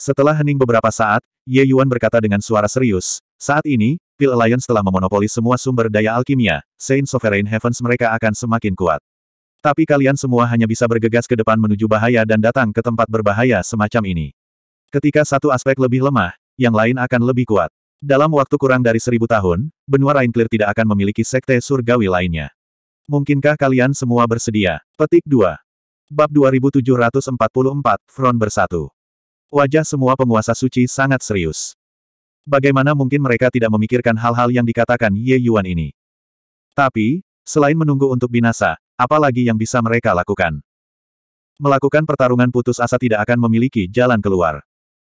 Setelah hening beberapa saat, Ye Yuan berkata dengan suara serius, saat ini, Pil Alliance telah memonopoli semua sumber daya alkimia, Saint Sovereign Heavens mereka akan semakin kuat. Tapi kalian semua hanya bisa bergegas ke depan menuju bahaya dan datang ke tempat berbahaya semacam ini. Ketika satu aspek lebih lemah, yang lain akan lebih kuat. Dalam waktu kurang dari seribu tahun, benua Rainclear tidak akan memiliki sekte surgawi lainnya. Mungkinkah kalian semua bersedia? Petik 2. Bab 2744, Front Bersatu. Wajah semua penguasa suci sangat serius. Bagaimana mungkin mereka tidak memikirkan hal-hal yang dikatakan Ye Yuan ini? Tapi, selain menunggu untuk binasa, apa lagi yang bisa mereka lakukan? Melakukan pertarungan putus asa tidak akan memiliki jalan keluar.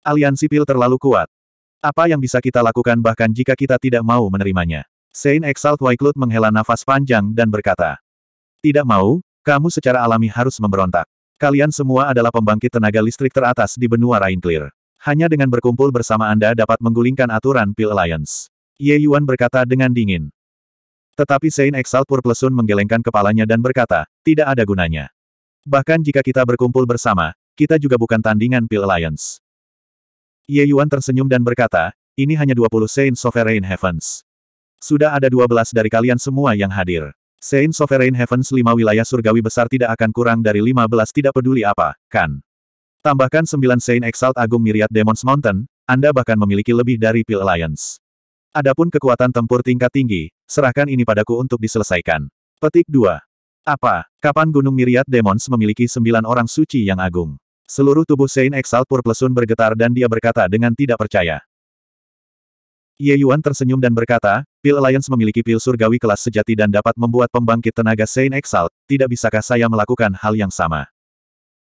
Aliansi Pil terlalu kuat. Apa yang bisa kita lakukan bahkan jika kita tidak mau menerimanya? Saint Exalt Waiklut menghela nafas panjang dan berkata, Tidak mau, kamu secara alami harus memberontak. Kalian semua adalah pembangkit tenaga listrik teratas di benua Rainclear. Hanya dengan berkumpul bersama Anda dapat menggulingkan aturan Pil Alliance. Ye Yuan berkata dengan dingin. Tetapi Saint Exalt Purplesun menggelengkan kepalanya dan berkata, tidak ada gunanya. Bahkan jika kita berkumpul bersama, kita juga bukan tandingan Pil Alliance. Ye Yuan tersenyum dan berkata, ini hanya 20 Saint Sovereign Heavens. Sudah ada 12 dari kalian semua yang hadir. Saint Sovereign Heavens lima wilayah surgawi besar tidak akan kurang dari 15 tidak peduli apa, kan? Tambahkan 9 Saint Exalt Agung Myriad Demons Mountain, Anda bahkan memiliki lebih dari Pil Alliance. Adapun kekuatan tempur tingkat tinggi, serahkan ini padaku untuk diselesaikan. Petik 2. Apa, kapan Gunung Myriad Demons memiliki 9 orang suci yang agung? Seluruh tubuh Saint Exalt Purplesun bergetar dan dia berkata dengan tidak percaya. Ye Yuan tersenyum dan berkata, Pil Alliance memiliki pil surgawi kelas sejati dan dapat membuat pembangkit tenaga Saint Exalt, tidak bisakah saya melakukan hal yang sama?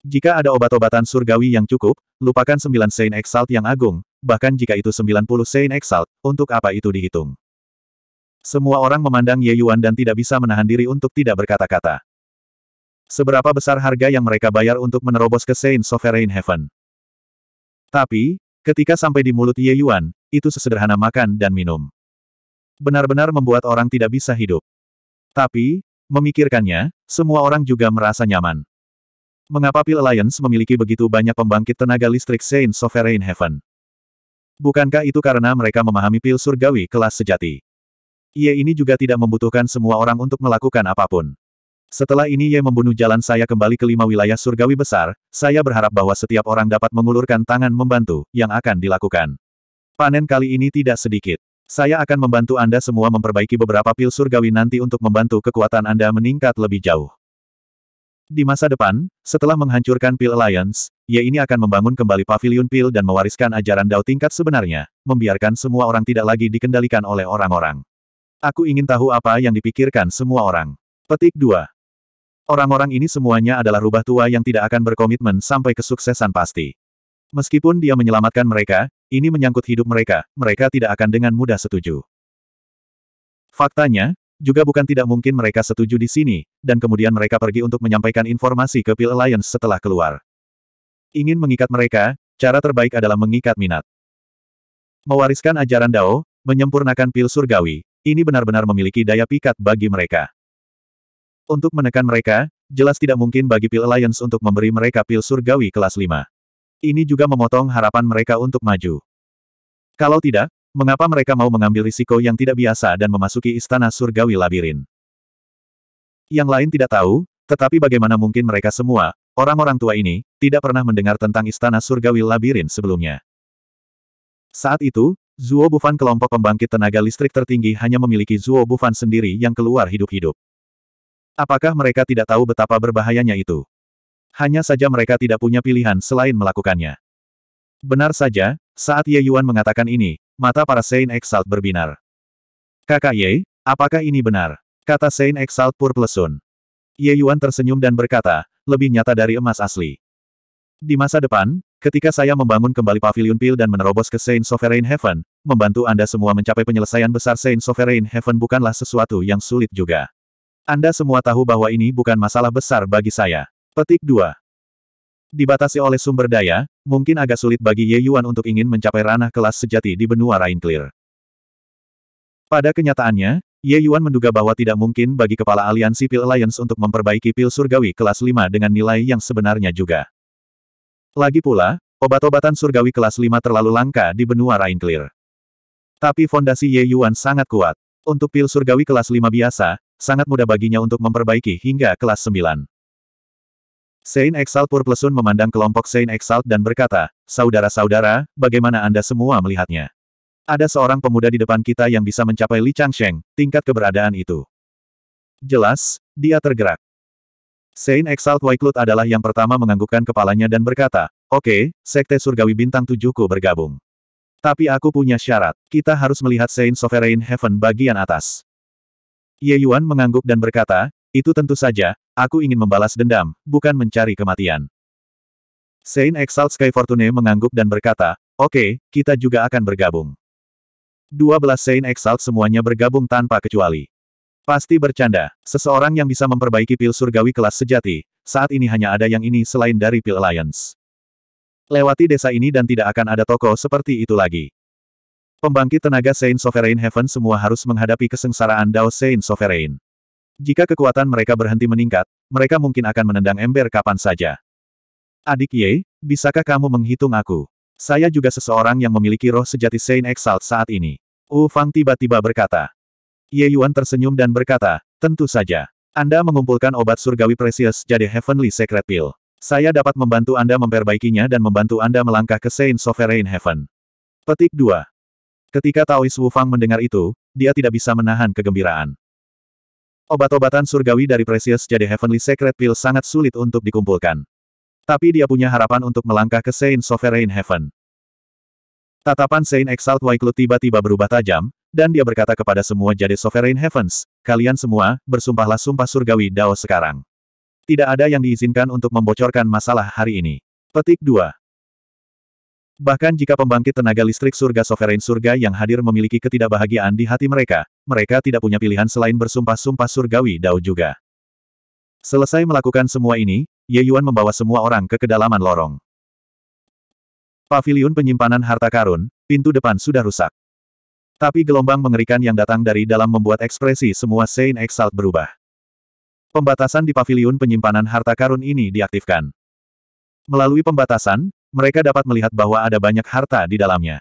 Jika ada obat-obatan surgawi yang cukup, lupakan sembilan Saint Exalt yang agung, bahkan jika itu sembilan puluh Saint Exalt, untuk apa itu dihitung? Semua orang memandang Ye Yuan dan tidak bisa menahan diri untuk tidak berkata-kata. Seberapa besar harga yang mereka bayar untuk menerobos ke Saint Sovereign Heaven? Tapi, ketika sampai di mulut Ye Yuan, itu sesederhana makan dan minum benar-benar membuat orang tidak bisa hidup. Tapi, memikirkannya, semua orang juga merasa nyaman. Mengapa Pil Alliance memiliki begitu banyak pembangkit tenaga listrik Saint Sovereign Heaven? Bukankah itu karena mereka memahami pil surgawi kelas sejati? Ye ini juga tidak membutuhkan semua orang untuk melakukan apapun. Setelah ini Ye membunuh jalan saya kembali ke lima wilayah surgawi besar, saya berharap bahwa setiap orang dapat mengulurkan tangan membantu, yang akan dilakukan. Panen kali ini tidak sedikit. Saya akan membantu Anda semua memperbaiki beberapa pil surgawi nanti untuk membantu kekuatan Anda meningkat lebih jauh. Di masa depan, setelah menghancurkan Pil Alliance, ia ini akan membangun kembali pavilion Pil dan mewariskan ajaran Dao tingkat sebenarnya, membiarkan semua orang tidak lagi dikendalikan oleh orang-orang. Aku ingin tahu apa yang dipikirkan semua orang. Petik 2. Orang-orang ini semuanya adalah rubah tua yang tidak akan berkomitmen sampai kesuksesan pasti. Meskipun dia menyelamatkan mereka, ini menyangkut hidup mereka, mereka tidak akan dengan mudah setuju. Faktanya, juga bukan tidak mungkin mereka setuju di sini, dan kemudian mereka pergi untuk menyampaikan informasi ke Pil Alliance setelah keluar. Ingin mengikat mereka, cara terbaik adalah mengikat minat. Mewariskan ajaran Dao, menyempurnakan pil surgawi, ini benar-benar memiliki daya pikat bagi mereka. Untuk menekan mereka, jelas tidak mungkin bagi Pil Alliance untuk memberi mereka pil surgawi kelas 5. Ini juga memotong harapan mereka untuk maju. Kalau tidak, mengapa mereka mau mengambil risiko yang tidak biasa dan memasuki istana surgawi labirin? Yang lain tidak tahu, tetapi bagaimana mungkin mereka semua, orang-orang tua ini, tidak pernah mendengar tentang istana surgawi labirin sebelumnya. Saat itu, Zuo Bufan kelompok pembangkit tenaga listrik tertinggi hanya memiliki Zuo Bufan sendiri yang keluar hidup-hidup. Apakah mereka tidak tahu betapa berbahayanya itu? Hanya saja mereka tidak punya pilihan selain melakukannya. Benar saja, saat Ye Yuan mengatakan ini, mata para Saint Exalt berbinar. Kakak Ye, apakah ini benar? Kata Saint Exalt Purplesun. Ye Yuan tersenyum dan berkata, lebih nyata dari emas asli. Di masa depan, ketika saya membangun kembali Pavilion Pil dan menerobos ke Saint Sovereign Heaven, membantu Anda semua mencapai penyelesaian besar Saint Sovereign Heaven bukanlah sesuatu yang sulit juga. Anda semua tahu bahwa ini bukan masalah besar bagi saya. Petik 2. Dibatasi oleh sumber daya, mungkin agak sulit bagi Ye Yuan untuk ingin mencapai ranah kelas sejati di benua Rainclear. Pada kenyataannya, Ye Yuan menduga bahwa tidak mungkin bagi kepala aliansi Pil Alliance untuk memperbaiki pil surgawi kelas 5 dengan nilai yang sebenarnya juga. Lagi pula, obat-obatan surgawi kelas 5 terlalu langka di benua Rainclear. Tapi fondasi Ye Yuan sangat kuat. Untuk pil surgawi kelas 5 biasa, sangat mudah baginya untuk memperbaiki hingga kelas 9. Saint Exalt Purplesun memandang kelompok Saint Exalt dan berkata, Saudara-saudara, bagaimana Anda semua melihatnya? Ada seorang pemuda di depan kita yang bisa mencapai Li Changsheng, tingkat keberadaan itu. Jelas, dia tergerak. Saint Exalt Waiklut adalah yang pertama menganggukkan kepalanya dan berkata, Oke, okay, Sekte Surgawi Bintang Tujuhku bergabung. Tapi aku punya syarat, kita harus melihat Saint Sovereign Heaven bagian atas. Ye Yuan mengangguk dan berkata, itu tentu saja, aku ingin membalas dendam, bukan mencari kematian. Saint Exalt Sky Fortune mengangguk dan berkata, oke, okay, kita juga akan bergabung. 12 Saint Exalt semuanya bergabung tanpa kecuali. Pasti bercanda, seseorang yang bisa memperbaiki pil surgawi kelas sejati, saat ini hanya ada yang ini selain dari pil alliance. Lewati desa ini dan tidak akan ada toko seperti itu lagi. Pembangkit tenaga Saint Sovereign Heaven semua harus menghadapi kesengsaraan Dao Saint Sovereign. Jika kekuatan mereka berhenti meningkat, mereka mungkin akan menendang ember kapan saja. Adik Ye, bisakah kamu menghitung aku? Saya juga seseorang yang memiliki roh sejati Saint Exalt saat ini. Wu Fang tiba-tiba berkata. Ye Yuan tersenyum dan berkata, tentu saja. Anda mengumpulkan obat surgawi Precious jadi Heavenly Secret Pill. Saya dapat membantu Anda memperbaikinya dan membantu Anda melangkah ke Saint Sovereign Heaven. Petik 2. Ketika Taois Wu Fang mendengar itu, dia tidak bisa menahan kegembiraan. Obat-obatan surgawi dari Precious Jade Heavenly Secret Pill sangat sulit untuk dikumpulkan. Tapi dia punya harapan untuk melangkah ke Saint Sovereign Heaven. Tatapan Saint Exalt Waiklu tiba-tiba berubah tajam, dan dia berkata kepada semua Jade Sovereign Heavens, kalian semua, bersumpahlah sumpah surgawi Dao sekarang. Tidak ada yang diizinkan untuk membocorkan masalah hari ini. Petik 2. Bahkan jika pembangkit tenaga listrik surga Sovereign Surga yang hadir memiliki ketidakbahagiaan di hati mereka, mereka tidak punya pilihan selain bersumpah-sumpah surgawi Dao juga. Selesai melakukan semua ini, Ye Yuan membawa semua orang ke kedalaman lorong. Paviliun penyimpanan harta karun, pintu depan sudah rusak. Tapi gelombang mengerikan yang datang dari dalam membuat ekspresi semua Saint Exalt berubah. Pembatasan di paviliun penyimpanan harta karun ini diaktifkan. Melalui pembatasan, mereka dapat melihat bahwa ada banyak harta di dalamnya.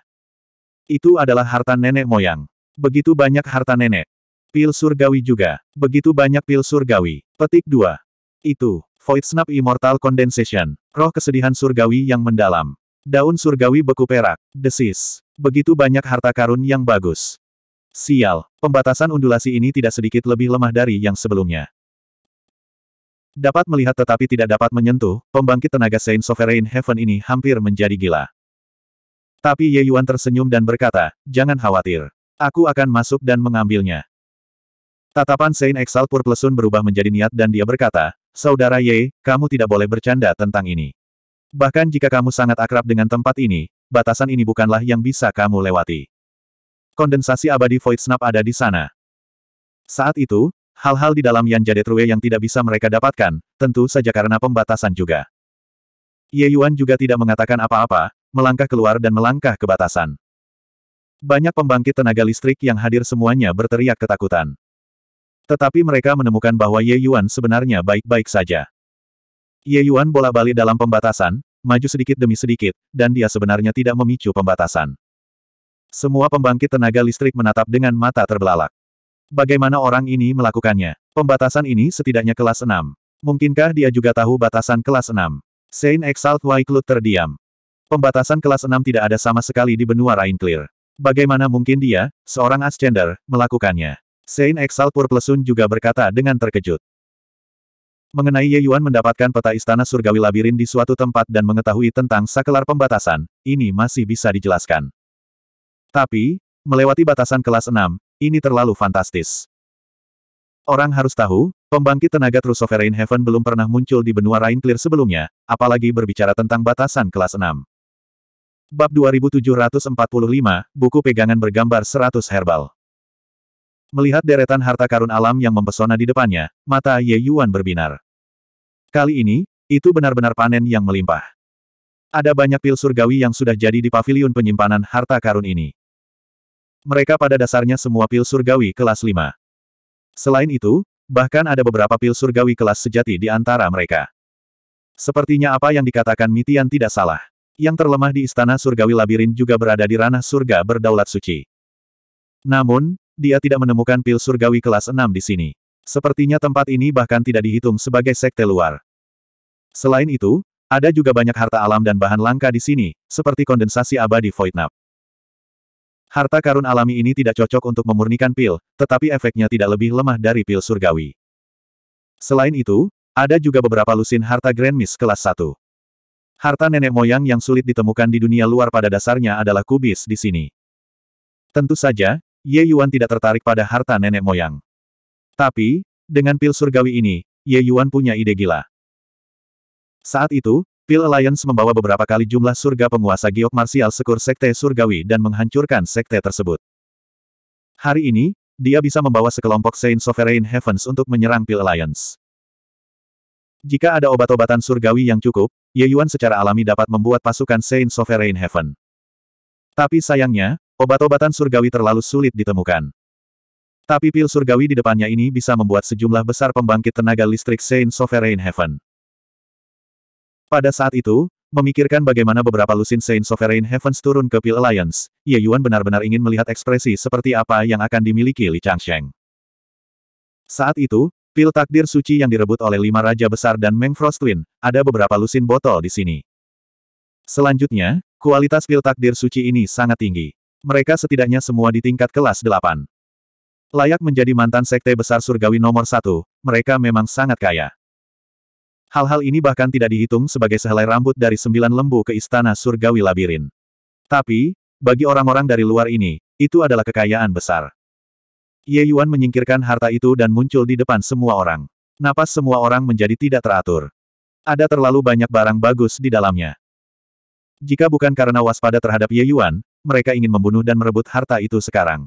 Itu adalah harta nenek moyang. Begitu banyak harta nenek. Pil surgawi juga. Begitu banyak pil surgawi. Petik 2. Itu. Void Snap Immortal Condensation. Roh kesedihan surgawi yang mendalam. Daun surgawi beku perak. Desis. Begitu banyak harta karun yang bagus. Sial. Pembatasan undulasi ini tidak sedikit lebih lemah dari yang sebelumnya. Dapat melihat tetapi tidak dapat menyentuh, pembangkit tenaga Saint Sovereign Heaven ini hampir menjadi gila. Tapi Ye Yuan tersenyum dan berkata, jangan khawatir. Aku akan masuk dan mengambilnya. Tatapan Sein Exal Purplesun berubah menjadi niat dan dia berkata, Saudara Ye, kamu tidak boleh bercanda tentang ini. Bahkan jika kamu sangat akrab dengan tempat ini, batasan ini bukanlah yang bisa kamu lewati. Kondensasi abadi Void Snap ada di sana. Saat itu, hal-hal di dalam Yan Jadetrue yang tidak bisa mereka dapatkan, tentu saja karena pembatasan juga. Ye Yuan juga tidak mengatakan apa-apa, melangkah keluar dan melangkah ke batasan. Banyak pembangkit tenaga listrik yang hadir semuanya berteriak ketakutan. Tetapi mereka menemukan bahwa Ye Yuan sebenarnya baik-baik saja. Ye Yuan bola-balik dalam pembatasan, maju sedikit demi sedikit, dan dia sebenarnya tidak memicu pembatasan. Semua pembangkit tenaga listrik menatap dengan mata terbelalak. Bagaimana orang ini melakukannya? Pembatasan ini setidaknya kelas 6. Mungkinkah dia juga tahu batasan kelas 6? Saint Exalt Waiklut terdiam. Pembatasan kelas 6 tidak ada sama sekali di benua Rainclear. Bagaimana mungkin dia, seorang Ascender, melakukannya? Sein Exal Purplesun juga berkata dengan terkejut. Mengenai Ye Yuan mendapatkan peta istana surgawi labirin di suatu tempat dan mengetahui tentang sakelar pembatasan, ini masih bisa dijelaskan. Tapi, melewati batasan kelas 6, ini terlalu fantastis. Orang harus tahu, pembangkit tenaga True Sovereign Heaven belum pernah muncul di benua Rain Clear sebelumnya, apalagi berbicara tentang batasan kelas 6. Bab 2745, Buku Pegangan Bergambar 100 Herbal. Melihat deretan harta karun alam yang mempesona di depannya, mata Ye Yuan berbinar. Kali ini, itu benar-benar panen yang melimpah. Ada banyak pil surgawi yang sudah jadi di paviliun penyimpanan harta karun ini. Mereka pada dasarnya semua pil surgawi kelas 5. Selain itu, bahkan ada beberapa pil surgawi kelas sejati di antara mereka. Sepertinya apa yang dikatakan Mitian tidak salah yang terlemah di istana surgawi labirin juga berada di ranah surga berdaulat suci. Namun, dia tidak menemukan pil surgawi kelas 6 di sini. Sepertinya tempat ini bahkan tidak dihitung sebagai sekte luar. Selain itu, ada juga banyak harta alam dan bahan langka di sini, seperti kondensasi abadi Voidnap. Harta karun alami ini tidak cocok untuk memurnikan pil, tetapi efeknya tidak lebih lemah dari pil surgawi. Selain itu, ada juga beberapa lusin harta Grand Miss kelas 1. Harta nenek moyang yang sulit ditemukan di dunia luar pada dasarnya adalah kubis di sini. Tentu saja, Ye Yuan tidak tertarik pada harta nenek moyang. Tapi, dengan pil surgawi ini, Ye Yuan punya ide gila. Saat itu, Pil Alliance membawa beberapa kali jumlah surga penguasa giok marsial sekur sekte surgawi dan menghancurkan sekte tersebut. Hari ini, dia bisa membawa sekelompok Saint Sovereign Heavens untuk menyerang Pil Alliance. Jika ada obat-obatan surgawi yang cukup, Ye Yuan secara alami dapat membuat pasukan Saint Sovereign Heaven. Tapi sayangnya, obat-obatan surgawi terlalu sulit ditemukan. Tapi pil surgawi di depannya ini bisa membuat sejumlah besar pembangkit tenaga listrik Saint Sovereign Heaven. Pada saat itu, memikirkan bagaimana beberapa lusin Saint Sovereign Heavens turun ke Pil Alliance, Ye Yuan benar-benar ingin melihat ekspresi seperti apa yang akan dimiliki Li Changsheng. Saat itu, Pil takdir suci yang direbut oleh lima raja besar dan Meng Frost Twin, ada beberapa lusin botol di sini. Selanjutnya, kualitas pil takdir suci ini sangat tinggi. Mereka setidaknya semua di tingkat kelas delapan. Layak menjadi mantan sekte besar surgawi nomor satu, mereka memang sangat kaya. Hal-hal ini bahkan tidak dihitung sebagai sehelai rambut dari sembilan lembu ke istana surgawi labirin. Tapi, bagi orang-orang dari luar ini, itu adalah kekayaan besar. Ye Yuan menyingkirkan harta itu dan muncul di depan semua orang. Napas semua orang menjadi tidak teratur. Ada terlalu banyak barang bagus di dalamnya. Jika bukan karena waspada terhadap Ye Yuan, mereka ingin membunuh dan merebut harta itu sekarang.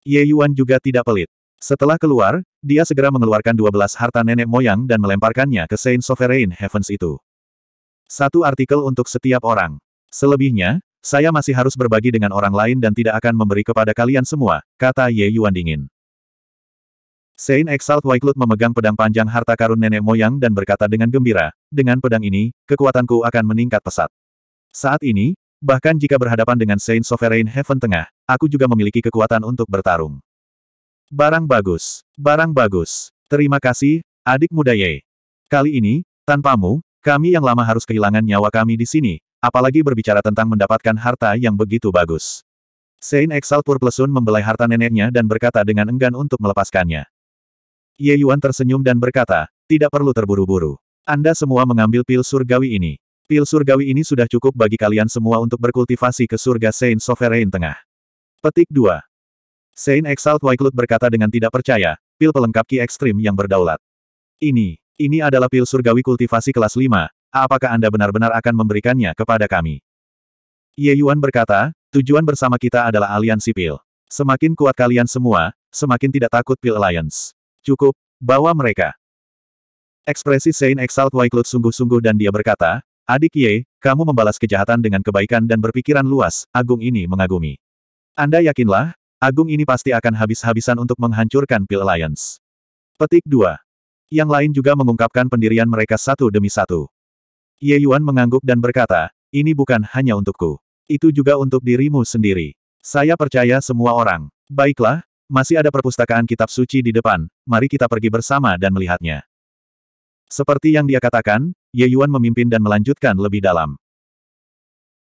Ye Yuan juga tidak pelit. Setelah keluar, dia segera mengeluarkan 12 harta nenek moyang dan melemparkannya ke Saint Sovereign Heavens itu. Satu artikel untuk setiap orang. Selebihnya, saya masih harus berbagi dengan orang lain dan tidak akan memberi kepada kalian semua, kata Ye Yuan dingin. Saint Exalt Waiklut memegang pedang panjang harta karun nenek moyang dan berkata dengan gembira, dengan pedang ini, kekuatanku akan meningkat pesat. Saat ini, bahkan jika berhadapan dengan Sein Sovereign Heaven Tengah, aku juga memiliki kekuatan untuk bertarung. Barang bagus, barang bagus. Terima kasih, adik muda Ye. Kali ini, tanpamu, kami yang lama harus kehilangan nyawa kami di sini, Apalagi berbicara tentang mendapatkan harta yang begitu bagus. Sein Exal Purplesun membelai harta neneknya dan berkata dengan enggan untuk melepaskannya. Ye Yuan tersenyum dan berkata, tidak perlu terburu-buru. Anda semua mengambil pil surgawi ini. Pil surgawi ini sudah cukup bagi kalian semua untuk berkultivasi ke surga Saint Sovereign Tengah. Petik 2. Saint Exalt Waiklut berkata dengan tidak percaya, pil pelengkap ki ekstrim yang berdaulat. Ini, ini adalah pil surgawi kultivasi kelas 5, Apakah Anda benar-benar akan memberikannya kepada kami? Ye Yuan berkata, tujuan bersama kita adalah aliansi Pil. Semakin kuat kalian semua, semakin tidak takut Pil Alliance. Cukup, bawa mereka. Ekspresi Sein Exalt Waiklut sungguh-sungguh dan dia berkata, Adik Ye, kamu membalas kejahatan dengan kebaikan dan berpikiran luas, Agung ini mengagumi. Anda yakinlah, Agung ini pasti akan habis-habisan untuk menghancurkan Pil Alliance. Petik 2. Yang lain juga mengungkapkan pendirian mereka satu demi satu. Ye Yuan mengangguk dan berkata, ini bukan hanya untukku. Itu juga untuk dirimu sendiri. Saya percaya semua orang. Baiklah, masih ada perpustakaan kitab suci di depan, mari kita pergi bersama dan melihatnya. Seperti yang dia katakan, Ye Yuan memimpin dan melanjutkan lebih dalam.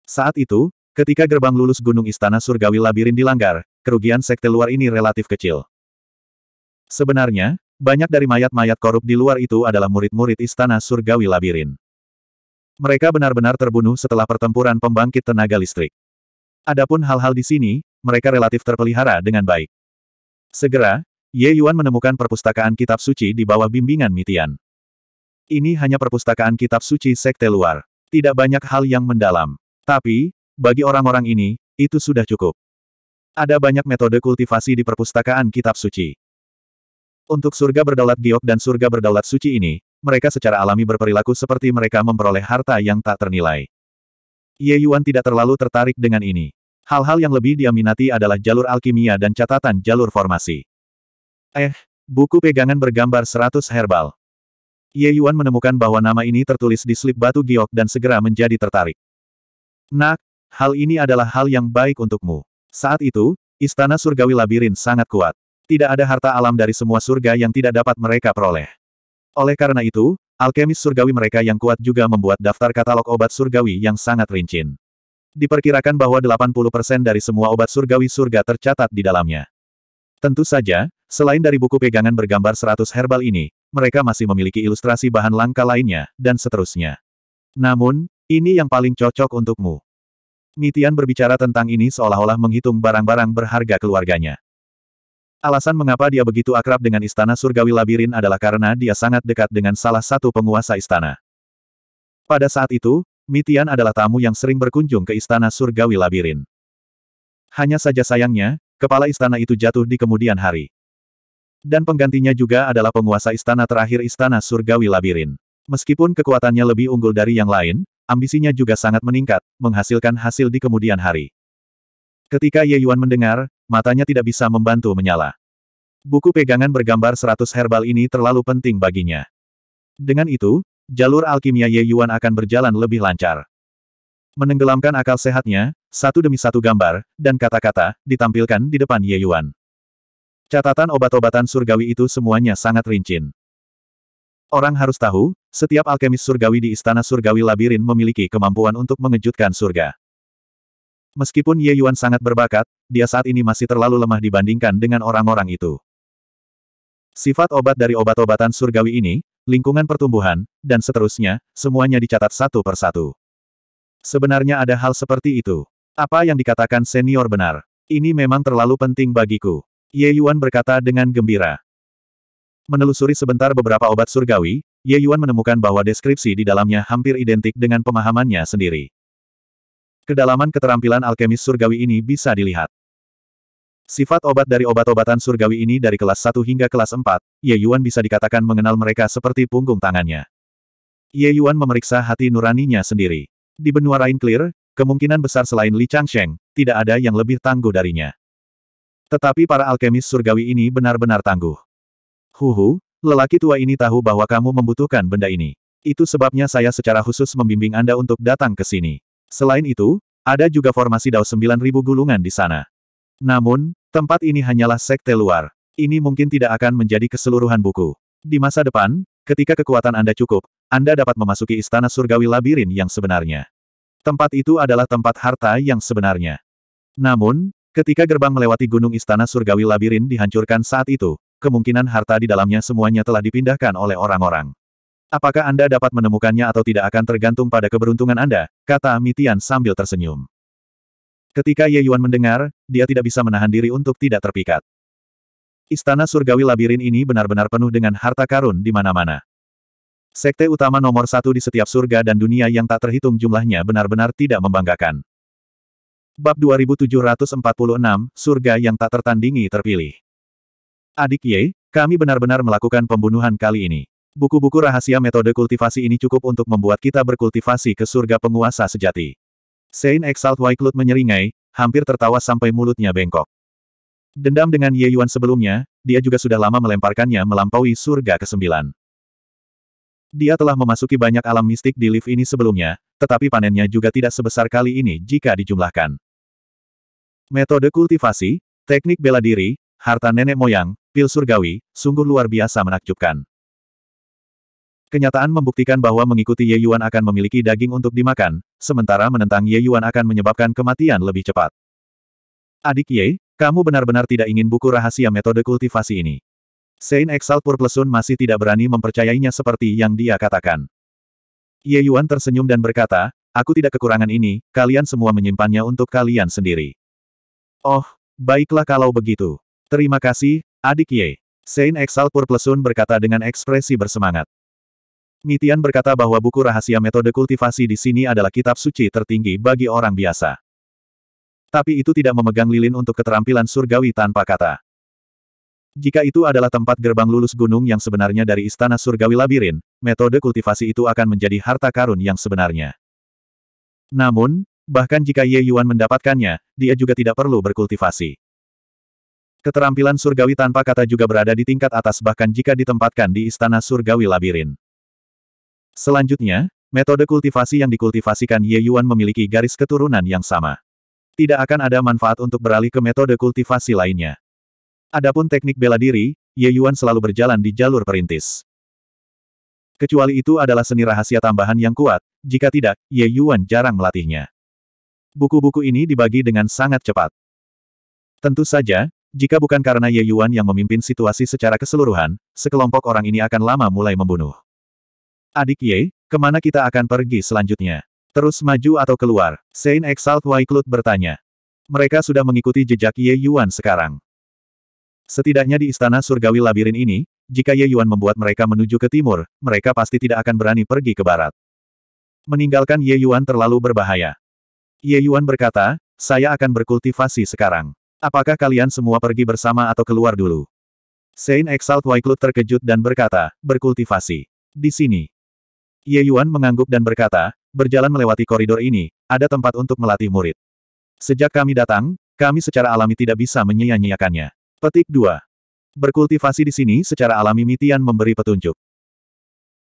Saat itu, ketika gerbang lulus Gunung Istana Surgawi Labirin dilanggar, kerugian sekte luar ini relatif kecil. Sebenarnya, banyak dari mayat-mayat korup di luar itu adalah murid-murid Istana Surgawi Labirin. Mereka benar-benar terbunuh setelah pertempuran pembangkit tenaga listrik. Adapun hal-hal di sini, mereka relatif terpelihara dengan baik. Segera, Ye Yuan menemukan perpustakaan kitab suci di bawah bimbingan Mitian. Ini hanya perpustakaan kitab suci sekte luar. Tidak banyak hal yang mendalam. Tapi, bagi orang-orang ini, itu sudah cukup. Ada banyak metode kultivasi di perpustakaan kitab suci. Untuk surga berdaulat giok dan surga berdaulat suci ini, mereka secara alami berperilaku seperti mereka memperoleh harta yang tak ternilai. Ye Yuan tidak terlalu tertarik dengan ini. Hal-hal yang lebih dia minati adalah jalur alkimia dan catatan jalur formasi. Eh, buku pegangan bergambar 100 herbal. Ye Yuan menemukan bahwa nama ini tertulis di slip batu giok dan segera menjadi tertarik. Nak, hal ini adalah hal yang baik untukmu. Saat itu, istana surgawi labirin sangat kuat. Tidak ada harta alam dari semua surga yang tidak dapat mereka peroleh. Oleh karena itu, alkemis surgawi mereka yang kuat juga membuat daftar katalog obat surgawi yang sangat rincin. Diperkirakan bahwa 80% dari semua obat surgawi surga tercatat di dalamnya. Tentu saja, selain dari buku pegangan bergambar 100 herbal ini, mereka masih memiliki ilustrasi bahan langka lainnya, dan seterusnya. Namun, ini yang paling cocok untukmu. Mitian berbicara tentang ini seolah-olah menghitung barang-barang berharga keluarganya. Alasan mengapa dia begitu akrab dengan Istana Surgawi Labirin adalah karena dia sangat dekat dengan salah satu penguasa istana. Pada saat itu, Mitian adalah tamu yang sering berkunjung ke Istana Surgawi Labirin. Hanya saja sayangnya, kepala istana itu jatuh di kemudian hari. Dan penggantinya juga adalah penguasa istana terakhir Istana Surgawi Labirin. Meskipun kekuatannya lebih unggul dari yang lain, ambisinya juga sangat meningkat, menghasilkan hasil di kemudian hari. Ketika Ye Yuan mendengar, matanya tidak bisa membantu menyala. Buku pegangan bergambar seratus herbal ini terlalu penting baginya. Dengan itu, jalur alkimia Ye Yuan akan berjalan lebih lancar. Menenggelamkan akal sehatnya, satu demi satu gambar, dan kata-kata, ditampilkan di depan Ye Yuan. Catatan obat-obatan surgawi itu semuanya sangat rinci. Orang harus tahu, setiap alkemis surgawi di Istana Surgawi Labirin memiliki kemampuan untuk mengejutkan surga. Meskipun Ye Yuan sangat berbakat, dia saat ini masih terlalu lemah dibandingkan dengan orang-orang itu. Sifat obat dari obat-obatan surgawi ini, lingkungan pertumbuhan, dan seterusnya, semuanya dicatat satu per satu. Sebenarnya ada hal seperti itu. Apa yang dikatakan senior benar. Ini memang terlalu penting bagiku. Ye Yuan berkata dengan gembira. Menelusuri sebentar beberapa obat surgawi, Ye Yuan menemukan bahwa deskripsi di dalamnya hampir identik dengan pemahamannya sendiri. Kedalaman keterampilan alkemis surgawi ini bisa dilihat. Sifat obat dari obat-obatan surgawi ini dari kelas 1 hingga kelas 4, Ye Yuan bisa dikatakan mengenal mereka seperti punggung tangannya. Ye Yuan memeriksa hati nuraninya sendiri. Di benua Rain Clear, kemungkinan besar selain Li Changsheng, tidak ada yang lebih tangguh darinya. Tetapi para alkemis surgawi ini benar-benar tangguh. Huhu, lelaki tua ini tahu bahwa kamu membutuhkan benda ini. Itu sebabnya saya secara khusus membimbing Anda untuk datang ke sini. Selain itu, ada juga formasi Dao 9000 gulungan di sana. Namun, tempat ini hanyalah sekte luar. Ini mungkin tidak akan menjadi keseluruhan buku. Di masa depan, ketika kekuatan Anda cukup, Anda dapat memasuki istana surgawi labirin yang sebenarnya. Tempat itu adalah tempat harta yang sebenarnya. Namun, ketika gerbang melewati gunung istana surgawi labirin dihancurkan saat itu, kemungkinan harta di dalamnya semuanya telah dipindahkan oleh orang-orang. Apakah Anda dapat menemukannya atau tidak akan tergantung pada keberuntungan Anda, kata Mitian sambil tersenyum. Ketika Ye Yuan mendengar, dia tidak bisa menahan diri untuk tidak terpikat. Istana surgawi labirin ini benar-benar penuh dengan harta karun di mana-mana. Sekte utama nomor satu di setiap surga dan dunia yang tak terhitung jumlahnya benar-benar tidak membanggakan. Bab 2746, Surga yang tak tertandingi terpilih. Adik Ye, kami benar-benar melakukan pembunuhan kali ini. Buku-buku rahasia metode kultivasi ini cukup untuk membuat kita berkultivasi ke surga penguasa sejati. Saint Exalt Waiklut menyeringai, hampir tertawa sampai mulutnya bengkok. Dendam dengan Ye Yuan sebelumnya, dia juga sudah lama melemparkannya melampaui surga ke-9. Dia telah memasuki banyak alam mistik di lift ini sebelumnya, tetapi panennya juga tidak sebesar kali ini jika dijumlahkan. Metode kultivasi, teknik bela diri, harta nenek moyang, pil surgawi, sungguh luar biasa menakjubkan. Kenyataan membuktikan bahwa mengikuti Ye Yuan akan memiliki daging untuk dimakan, sementara menentang Ye Yuan akan menyebabkan kematian lebih cepat. Adik Ye, kamu benar-benar tidak ingin buku rahasia metode kultivasi ini. Saint Exalt Purplesun masih tidak berani mempercayainya seperti yang dia katakan. Ye Yuan tersenyum dan berkata, aku tidak kekurangan ini, kalian semua menyimpannya untuk kalian sendiri. Oh, baiklah kalau begitu. Terima kasih, adik Ye. Saint Exalt Purplesun berkata dengan ekspresi bersemangat. Mitian berkata bahwa buku rahasia metode kultivasi di sini adalah kitab suci tertinggi bagi orang biasa. Tapi itu tidak memegang lilin untuk keterampilan surgawi tanpa kata. Jika itu adalah tempat gerbang lulus gunung yang sebenarnya dari Istana Surgawi Labirin, metode kultivasi itu akan menjadi harta karun yang sebenarnya. Namun, bahkan jika Ye Yuan mendapatkannya, dia juga tidak perlu berkultivasi. Keterampilan surgawi tanpa kata juga berada di tingkat atas bahkan jika ditempatkan di Istana Surgawi Labirin. Selanjutnya, metode kultivasi yang dikultivasikan Ye Yuan memiliki garis keturunan yang sama. Tidak akan ada manfaat untuk beralih ke metode kultivasi lainnya. Adapun teknik bela diri, Ye Yuan selalu berjalan di jalur perintis. Kecuali itu adalah seni rahasia tambahan yang kuat, jika tidak, Ye Yuan jarang melatihnya. Buku-buku ini dibagi dengan sangat cepat. Tentu saja, jika bukan karena Ye Yuan yang memimpin situasi secara keseluruhan, sekelompok orang ini akan lama mulai membunuh. Adik Ye, kemana kita akan pergi selanjutnya? Terus maju atau keluar? Saint Exalt Waiklut bertanya. Mereka sudah mengikuti jejak Ye Yuan sekarang. Setidaknya di istana surgawi labirin ini, jika Ye Yuan membuat mereka menuju ke timur, mereka pasti tidak akan berani pergi ke barat. Meninggalkan Ye Yuan terlalu berbahaya. Ye Yuan berkata, saya akan berkultivasi sekarang. Apakah kalian semua pergi bersama atau keluar dulu? Saint Exalt Waiklut terkejut dan berkata, berkultivasi. Di sini, Ye Yuan mengangguk dan berkata, berjalan melewati koridor ini, ada tempat untuk melatih murid. Sejak kami datang, kami secara alami tidak bisa menyia-nyiakannya. Petik 2. Berkultivasi di sini secara alami Mitian memberi petunjuk.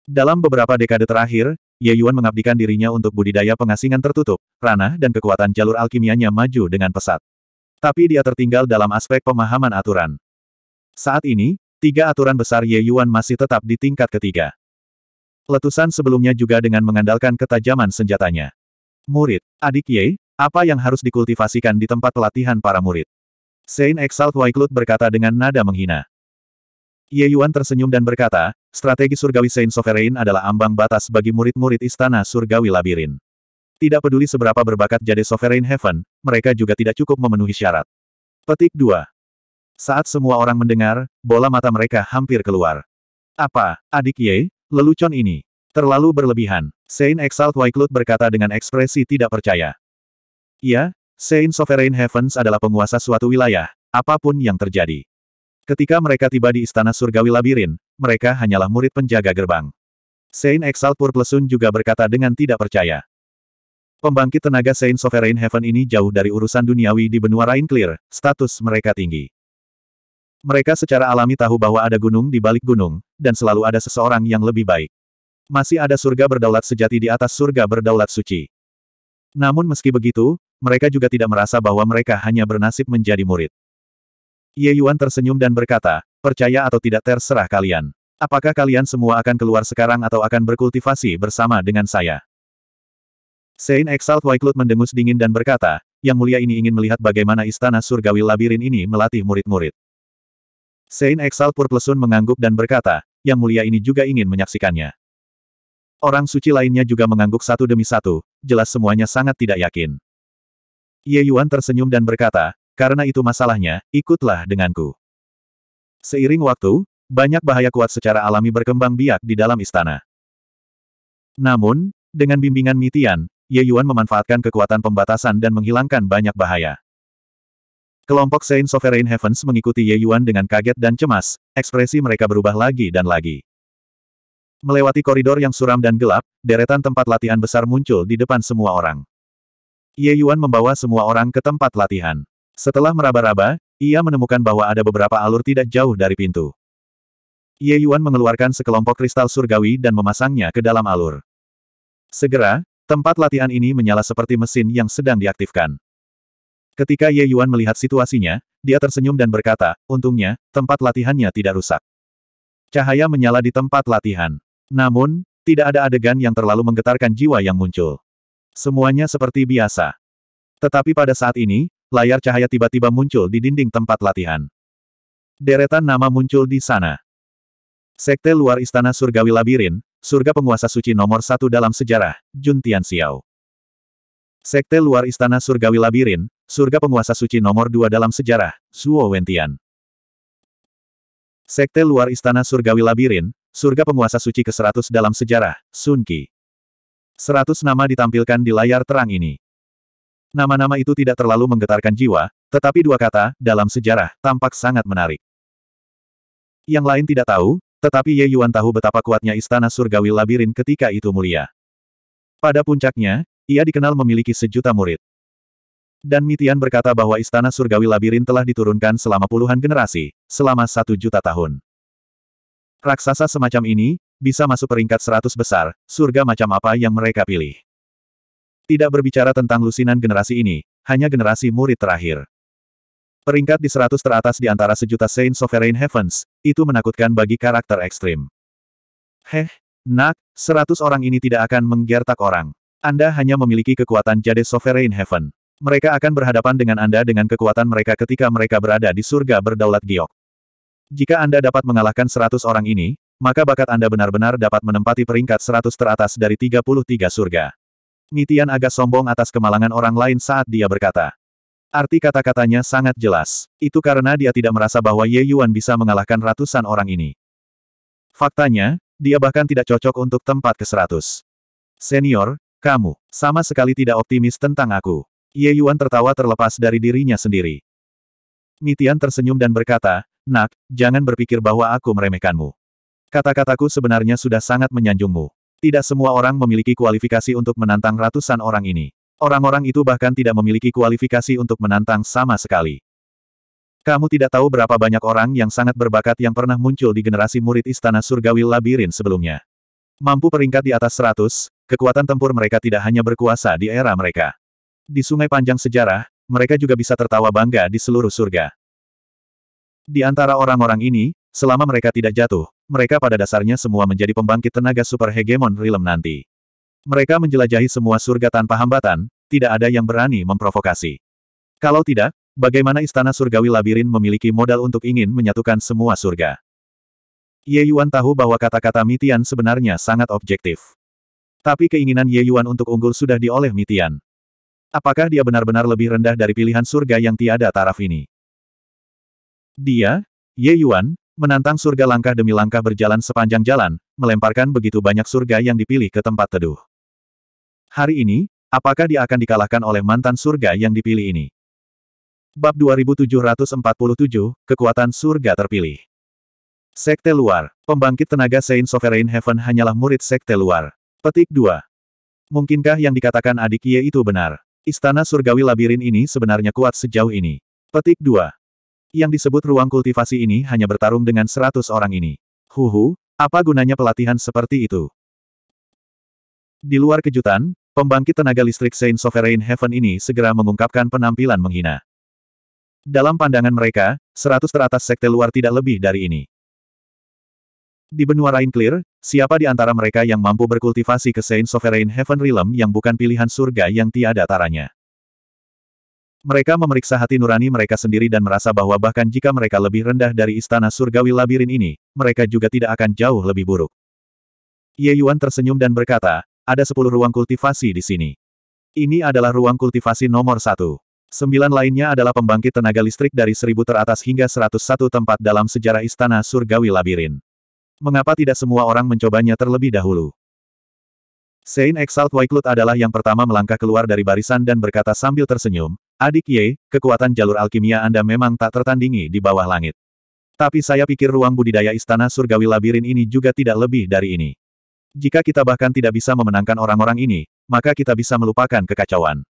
Dalam beberapa dekade terakhir, Ye Yuan mengabdikan dirinya untuk budidaya pengasingan tertutup, ranah dan kekuatan jalur alkimianya maju dengan pesat. Tapi dia tertinggal dalam aspek pemahaman aturan. Saat ini, tiga aturan besar Ye Yuan masih tetap di tingkat ketiga. Letusan sebelumnya juga dengan mengandalkan ketajaman senjatanya. Murid, adik Ye, apa yang harus dikultivasikan di tempat pelatihan para murid? Saint Exalt Waiklut berkata dengan nada menghina. Ye Yuan tersenyum dan berkata, strategi surgawi Saint Sovereign adalah ambang batas bagi murid-murid istana surgawi labirin. Tidak peduli seberapa berbakat jadi Sovereign Heaven, mereka juga tidak cukup memenuhi syarat. Petik 2. Saat semua orang mendengar, bola mata mereka hampir keluar. Apa, adik Ye, Lelucon ini. Terlalu berlebihan. Saint Exalt Wyclut berkata dengan ekspresi tidak percaya. Iya, Saint Sovereign Heavens adalah penguasa suatu wilayah, apapun yang terjadi. Ketika mereka tiba di Istana Surgawi Labirin, mereka hanyalah murid penjaga gerbang. Saint Exalt Purplesun juga berkata dengan tidak percaya. Pembangkit tenaga Saint Sovereign Heaven ini jauh dari urusan duniawi di benua Rain Clear, status mereka tinggi. Mereka secara alami tahu bahwa ada gunung di balik gunung, dan selalu ada seseorang yang lebih baik. Masih ada surga berdaulat sejati di atas surga berdaulat suci. Namun meski begitu, mereka juga tidak merasa bahwa mereka hanya bernasib menjadi murid. Ye Yuan tersenyum dan berkata, percaya atau tidak terserah kalian. Apakah kalian semua akan keluar sekarang atau akan berkultivasi bersama dengan saya? Saint Exalt Waiklut mendengus dingin dan berkata, Yang Mulia ini ingin melihat bagaimana istana surgawi labirin ini melatih murid-murid. Sein Exal Purplesun mengangguk dan berkata, yang mulia ini juga ingin menyaksikannya. Orang suci lainnya juga mengangguk satu demi satu, jelas semuanya sangat tidak yakin. Ye Yuan tersenyum dan berkata, karena itu masalahnya, ikutlah denganku. Seiring waktu, banyak bahaya kuat secara alami berkembang biak di dalam istana. Namun, dengan bimbingan Mitian, Ye Yuan memanfaatkan kekuatan pembatasan dan menghilangkan banyak bahaya. Kelompok Saint Sovereign Heavens mengikuti Ye Yuan dengan kaget dan cemas, ekspresi mereka berubah lagi dan lagi. Melewati koridor yang suram dan gelap, deretan tempat latihan besar muncul di depan semua orang. Ye Yuan membawa semua orang ke tempat latihan. Setelah meraba-raba, ia menemukan bahwa ada beberapa alur tidak jauh dari pintu. Ye Yuan mengeluarkan sekelompok kristal surgawi dan memasangnya ke dalam alur. Segera, tempat latihan ini menyala seperti mesin yang sedang diaktifkan. Ketika Ye Yuan melihat situasinya, dia tersenyum dan berkata, untungnya, tempat latihannya tidak rusak. Cahaya menyala di tempat latihan. Namun, tidak ada adegan yang terlalu menggetarkan jiwa yang muncul. Semuanya seperti biasa. Tetapi pada saat ini, layar cahaya tiba-tiba muncul di dinding tempat latihan. Deretan nama muncul di sana. Sekte luar istana surgawi labirin, surga penguasa suci nomor satu dalam sejarah, Jun Tian Xiao. Sekte luar istana surgawi labirin, surga penguasa suci nomor dua dalam sejarah, Zuo Wentian. Sekte luar istana surgawi labirin, surga penguasa suci ke-100 dalam sejarah, Sun Qi. 100 nama ditampilkan di layar terang ini. Nama-nama itu tidak terlalu menggetarkan jiwa, tetapi dua kata, dalam sejarah, tampak sangat menarik. Yang lain tidak tahu, tetapi Ye Yuan tahu betapa kuatnya istana surgawi labirin ketika itu mulia. Pada puncaknya, ia dikenal memiliki sejuta murid. Dan Mitian berkata bahwa Istana Surgawi Labirin telah diturunkan selama puluhan generasi, selama satu juta tahun. Raksasa semacam ini, bisa masuk peringkat seratus besar, surga macam apa yang mereka pilih. Tidak berbicara tentang lusinan generasi ini, hanya generasi murid terakhir. Peringkat di seratus teratas di antara sejuta Saint Sovereign Heavens, itu menakutkan bagi karakter ekstrim. Heh, nak, seratus orang ini tidak akan menggertak orang. Anda hanya memiliki kekuatan jade Sovereign Heaven. Mereka akan berhadapan dengan Anda dengan kekuatan mereka ketika mereka berada di surga berdaulat giok. Jika Anda dapat mengalahkan 100 orang ini, maka bakat Anda benar-benar dapat menempati peringkat 100 teratas dari 33 surga. Mitian agak sombong atas kemalangan orang lain saat dia berkata. Arti kata-katanya sangat jelas. Itu karena dia tidak merasa bahwa Ye Yuan bisa mengalahkan ratusan orang ini. Faktanya, dia bahkan tidak cocok untuk tempat ke-100. Senior, kamu, sama sekali tidak optimis tentang aku. Ye Yuan tertawa terlepas dari dirinya sendiri. Mitian tersenyum dan berkata, Nak, jangan berpikir bahwa aku meremehkanmu. Kata-kataku sebenarnya sudah sangat menyanjungmu. Tidak semua orang memiliki kualifikasi untuk menantang ratusan orang ini. Orang-orang itu bahkan tidak memiliki kualifikasi untuk menantang sama sekali. Kamu tidak tahu berapa banyak orang yang sangat berbakat yang pernah muncul di generasi murid Istana Surgawi Labirin sebelumnya. Mampu peringkat di atas seratus, kekuatan tempur mereka tidak hanya berkuasa di era mereka. Di sungai panjang sejarah, mereka juga bisa tertawa bangga di seluruh surga. Di antara orang-orang ini, selama mereka tidak jatuh, mereka pada dasarnya semua menjadi pembangkit tenaga super hegemon realm nanti. Mereka menjelajahi semua surga tanpa hambatan, tidak ada yang berani memprovokasi. Kalau tidak, bagaimana istana surgawi labirin memiliki modal untuk ingin menyatukan semua surga? Ye Yuan tahu bahwa kata-kata Mitian sebenarnya sangat objektif. Tapi keinginan Ye Yuan untuk unggul sudah dioleh Mitian. Apakah dia benar-benar lebih rendah dari pilihan surga yang tiada taraf ini? Dia, Ye Yuan, menantang surga langkah demi langkah berjalan sepanjang jalan, melemparkan begitu banyak surga yang dipilih ke tempat teduh. Hari ini, apakah dia akan dikalahkan oleh mantan surga yang dipilih ini? Bab 2747, Kekuatan Surga Terpilih Sekte Luar Pembangkit tenaga Saint Sovereign Heaven hanyalah murid Sekte Luar. Petik 2. Mungkinkah yang dikatakan adik Ye itu benar? Istana surgawi labirin ini sebenarnya kuat sejauh ini. Petik 2. Yang disebut ruang kultivasi ini hanya bertarung dengan 100 orang ini. Huhu, apa gunanya pelatihan seperti itu? Di luar kejutan, pembangkit tenaga listrik Saint Sovereign Heaven ini segera mengungkapkan penampilan menghina. Dalam pandangan mereka, 100 teratas sekte luar tidak lebih dari ini. Di benua Rain Clear, siapa di antara mereka yang mampu berkultivasi ke Saint Sovereign Heaven Realm yang bukan pilihan surga yang tiada taranya? Mereka memeriksa hati nurani mereka sendiri dan merasa bahwa bahkan jika mereka lebih rendah dari istana surgawi labirin ini, mereka juga tidak akan jauh lebih buruk. Ye Yuan tersenyum dan berkata, ada sepuluh ruang kultivasi di sini. Ini adalah ruang kultivasi nomor satu. Sembilan lainnya adalah pembangkit tenaga listrik dari seribu teratas hingga seratus satu tempat dalam sejarah istana surgawi labirin. Mengapa tidak semua orang mencobanya terlebih dahulu? Saint Exalt Waiklut adalah yang pertama melangkah keluar dari barisan dan berkata sambil tersenyum, Adik Ye, kekuatan jalur alkimia Anda memang tak tertandingi di bawah langit. Tapi saya pikir ruang budidaya istana surgawi labirin ini juga tidak lebih dari ini. Jika kita bahkan tidak bisa memenangkan orang-orang ini, maka kita bisa melupakan kekacauan.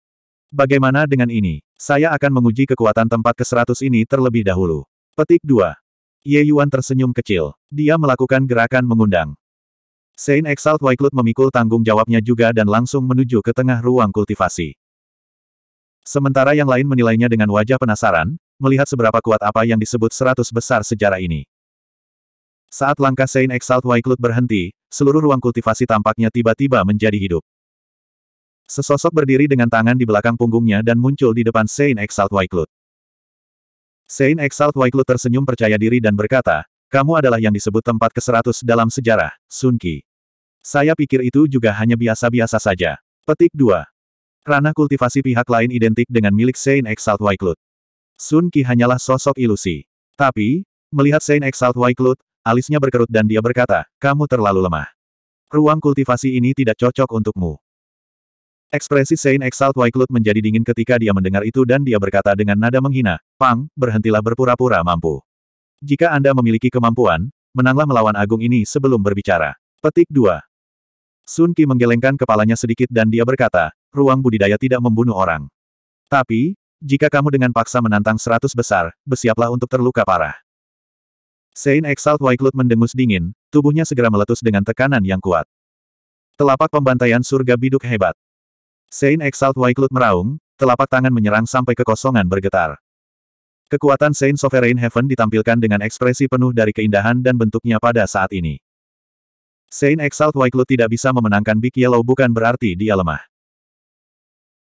Bagaimana dengan ini? Saya akan menguji kekuatan tempat ke-100 ini terlebih dahulu. Petik 2. Ye Yuan tersenyum kecil. Dia melakukan gerakan mengundang. Saint Exalt Waiklut memikul tanggung jawabnya juga dan langsung menuju ke tengah ruang kultivasi. Sementara yang lain menilainya dengan wajah penasaran, melihat seberapa kuat apa yang disebut seratus besar sejarah ini. Saat langkah Saint Exalt Waiklut berhenti, seluruh ruang kultivasi tampaknya tiba-tiba menjadi hidup. Sesosok berdiri dengan tangan di belakang punggungnya dan muncul di depan Saint Exalt Waiklut. Sein Exalt Waiklu tersenyum percaya diri dan berkata, kamu adalah yang disebut tempat ke-100 dalam sejarah, Sun Qi. Saya pikir itu juga hanya biasa-biasa saja. Petik 2. Ranah kultivasi pihak lain identik dengan milik Saint Exalt Waiklut. Sun Qi hanyalah sosok ilusi. Tapi, melihat Saint Exalt Waiklut, alisnya berkerut dan dia berkata, kamu terlalu lemah. Ruang kultivasi ini tidak cocok untukmu. Ekspresi Saint Exalt Waiklut menjadi dingin ketika dia mendengar itu dan dia berkata dengan nada menghina, Pang, berhentilah berpura-pura mampu. Jika Anda memiliki kemampuan, menanglah melawan agung ini sebelum berbicara. Petik 2. Sun Qi menggelengkan kepalanya sedikit dan dia berkata, ruang budidaya tidak membunuh orang. Tapi, jika kamu dengan paksa menantang seratus besar, bersiaplah untuk terluka parah. Saint Exalt Waiklut mendengus dingin, tubuhnya segera meletus dengan tekanan yang kuat. Telapak pembantaian surga biduk hebat. Saint Exalt Waiklut meraung, telapak tangan menyerang sampai kekosongan bergetar. Kekuatan Saint Sovereign Heaven ditampilkan dengan ekspresi penuh dari keindahan dan bentuknya pada saat ini. Saint Exalt Waiklut tidak bisa memenangkan Big Yellow bukan berarti dia lemah.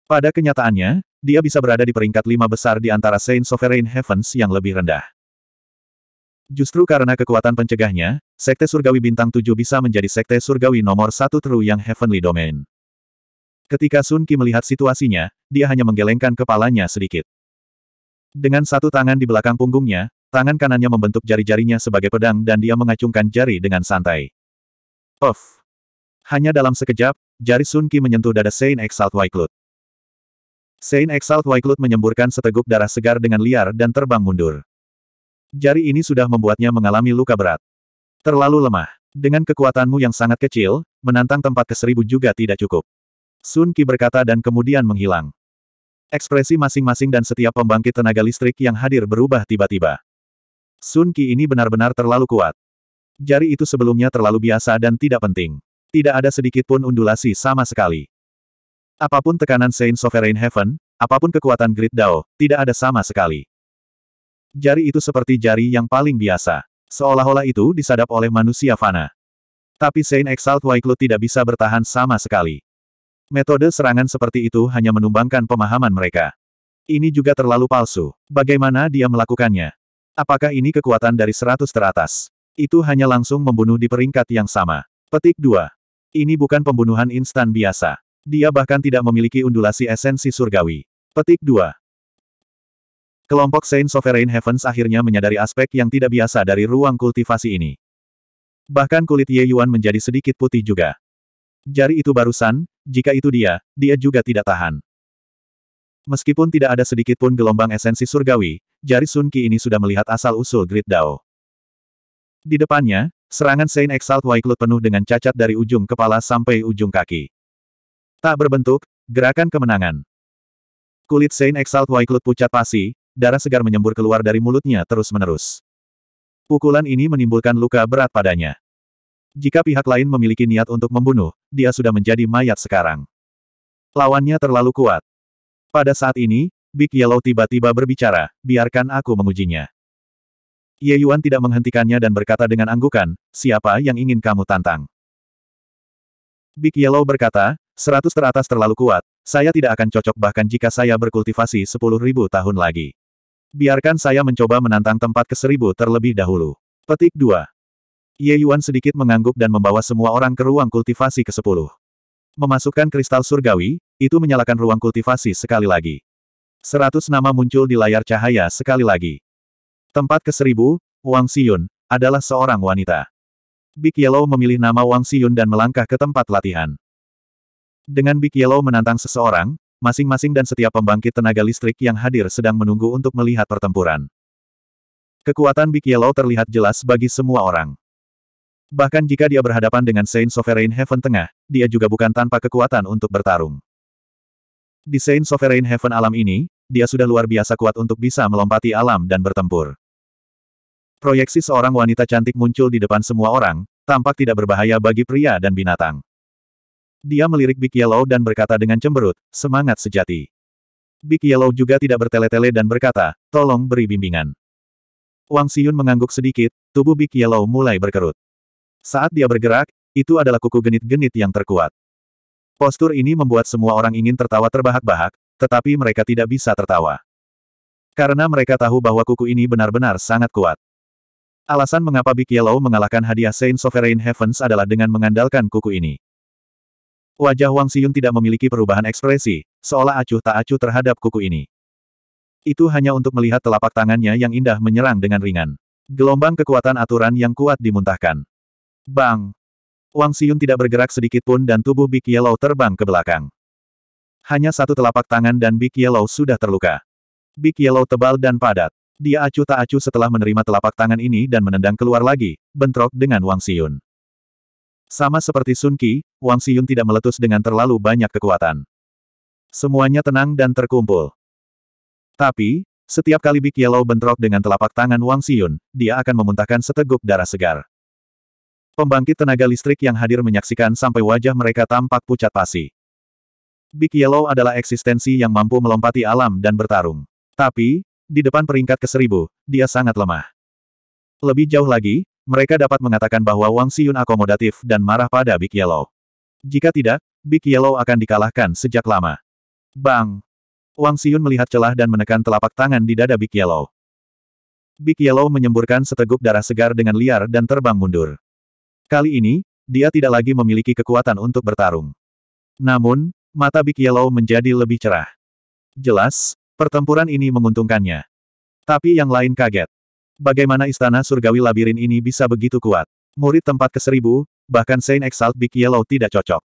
Pada kenyataannya, dia bisa berada di peringkat lima besar di antara Saint Sovereign Heavens yang lebih rendah. Justru karena kekuatan pencegahnya, Sekte Surgawi Bintang 7 bisa menjadi Sekte Surgawi nomor satu True yang Heavenly Domain. Ketika Sun Qi melihat situasinya, dia hanya menggelengkan kepalanya sedikit. Dengan satu tangan di belakang punggungnya, tangan kanannya membentuk jari-jarinya sebagai pedang dan dia mengacungkan jari dengan santai. Of! Hanya dalam sekejap, jari Sun Qi menyentuh dada Saint Exalt Waiklut. Saint Exalt Waiklut menyemburkan seteguk darah segar dengan liar dan terbang mundur. Jari ini sudah membuatnya mengalami luka berat. Terlalu lemah. Dengan kekuatanmu yang sangat kecil, menantang tempat ke seribu juga tidak cukup. Sun Qi berkata dan kemudian menghilang. Ekspresi masing-masing dan setiap pembangkit tenaga listrik yang hadir berubah tiba-tiba. Sun Qi ini benar-benar terlalu kuat. Jari itu sebelumnya terlalu biasa dan tidak penting. Tidak ada sedikit pun undulasi sama sekali. Apapun tekanan Saint Sovereign Heaven, apapun kekuatan Grid Dao, tidak ada sama sekali. Jari itu seperti jari yang paling biasa. Seolah-olah itu disadap oleh manusia fana. Tapi Saint Exalt Waiklu tidak bisa bertahan sama sekali. Metode serangan seperti itu hanya menumbangkan pemahaman mereka. Ini juga terlalu palsu. Bagaimana dia melakukannya? Apakah ini kekuatan dari seratus teratas? Itu hanya langsung membunuh di peringkat yang sama. Petik 2. Ini bukan pembunuhan instan biasa. Dia bahkan tidak memiliki undulasi esensi surgawi. Petik 2. Kelompok Saint Sovereign Heavens akhirnya menyadari aspek yang tidak biasa dari ruang kultivasi ini. Bahkan kulit Ye Yuan menjadi sedikit putih juga. Jari itu barusan, jika itu dia, dia juga tidak tahan. Meskipun tidak ada sedikit pun gelombang esensi surgawi, jari Sun Qi ini sudah melihat asal-usul Grid Dao. Di depannya, serangan Saint Exalt Waiklut penuh dengan cacat dari ujung kepala sampai ujung kaki. Tak berbentuk, gerakan kemenangan. Kulit Saint Exalt Waiklut pucat pasi, darah segar menyembur keluar dari mulutnya terus-menerus. Pukulan ini menimbulkan luka berat padanya. Jika pihak lain memiliki niat untuk membunuh, dia sudah menjadi mayat sekarang. Lawannya terlalu kuat. Pada saat ini, Big Yellow tiba-tiba berbicara, biarkan aku mengujinya. Ye Yuan tidak menghentikannya dan berkata dengan anggukan, siapa yang ingin kamu tantang? Big Yellow berkata, seratus teratas terlalu kuat, saya tidak akan cocok bahkan jika saya berkultivasi sepuluh ribu tahun lagi. Biarkan saya mencoba menantang tempat ke seribu terlebih dahulu. Petik 2. Ye Yuan sedikit mengangguk dan membawa semua orang ke ruang kultivasi ke-10. Memasukkan kristal surgawi, itu menyalakan ruang kultivasi sekali lagi. Seratus nama muncul di layar cahaya sekali lagi. Tempat ke seribu, Wang Xiyun, adalah seorang wanita. Big Yellow memilih nama Wang Xiyun dan melangkah ke tempat latihan. Dengan Big Yellow menantang seseorang, masing-masing dan setiap pembangkit tenaga listrik yang hadir sedang menunggu untuk melihat pertempuran. Kekuatan Big Yellow terlihat jelas bagi semua orang. Bahkan jika dia berhadapan dengan Saint Sovereign Heaven Tengah, dia juga bukan tanpa kekuatan untuk bertarung. Di Saint Sovereign Heaven alam ini, dia sudah luar biasa kuat untuk bisa melompati alam dan bertempur. Proyeksi seorang wanita cantik muncul di depan semua orang, tampak tidak berbahaya bagi pria dan binatang. Dia melirik Big Yellow dan berkata dengan cemberut, semangat sejati. Big Yellow juga tidak bertele-tele dan berkata, tolong beri bimbingan. Wang Siyun mengangguk sedikit, tubuh Big Yellow mulai berkerut. Saat dia bergerak, itu adalah kuku genit-genit yang terkuat. Postur ini membuat semua orang ingin tertawa terbahak-bahak, tetapi mereka tidak bisa tertawa. Karena mereka tahu bahwa kuku ini benar-benar sangat kuat. Alasan mengapa Big Yellow mengalahkan hadiah Saint Sovereign Heavens adalah dengan mengandalkan kuku ini. Wajah Wang Siyun tidak memiliki perubahan ekspresi, seolah acuh tak acuh terhadap kuku ini. Itu hanya untuk melihat telapak tangannya yang indah menyerang dengan ringan. Gelombang kekuatan aturan yang kuat dimuntahkan. Bang! Wang Siyun tidak bergerak sedikit pun dan tubuh Big Yellow terbang ke belakang. Hanya satu telapak tangan dan Big Yellow sudah terluka. Big Yellow tebal dan padat. Dia acuh tak acuh setelah menerima telapak tangan ini dan menendang keluar lagi, bentrok dengan Wang Siyun. Sama seperti Sun Qi, Wang Siyun tidak meletus dengan terlalu banyak kekuatan. Semuanya tenang dan terkumpul. Tapi, setiap kali Big Yellow bentrok dengan telapak tangan Wang Siyun, dia akan memuntahkan seteguk darah segar. Pembangkit tenaga listrik yang hadir menyaksikan sampai wajah mereka tampak pucat pasi. Big Yellow adalah eksistensi yang mampu melompati alam dan bertarung. Tapi, di depan peringkat ke seribu, dia sangat lemah. Lebih jauh lagi, mereka dapat mengatakan bahwa Wang Siyun akomodatif dan marah pada Big Yellow. Jika tidak, Big Yellow akan dikalahkan sejak lama. Bang! Wang Siyun melihat celah dan menekan telapak tangan di dada Big Yellow. Big Yellow menyemburkan seteguk darah segar dengan liar dan terbang mundur. Kali ini, dia tidak lagi memiliki kekuatan untuk bertarung. Namun, mata Big Yellow menjadi lebih cerah. Jelas, pertempuran ini menguntungkannya. Tapi yang lain kaget. Bagaimana istana surgawi labirin ini bisa begitu kuat? Murid tempat ke seribu, bahkan Saint Exalt Big Yellow tidak cocok.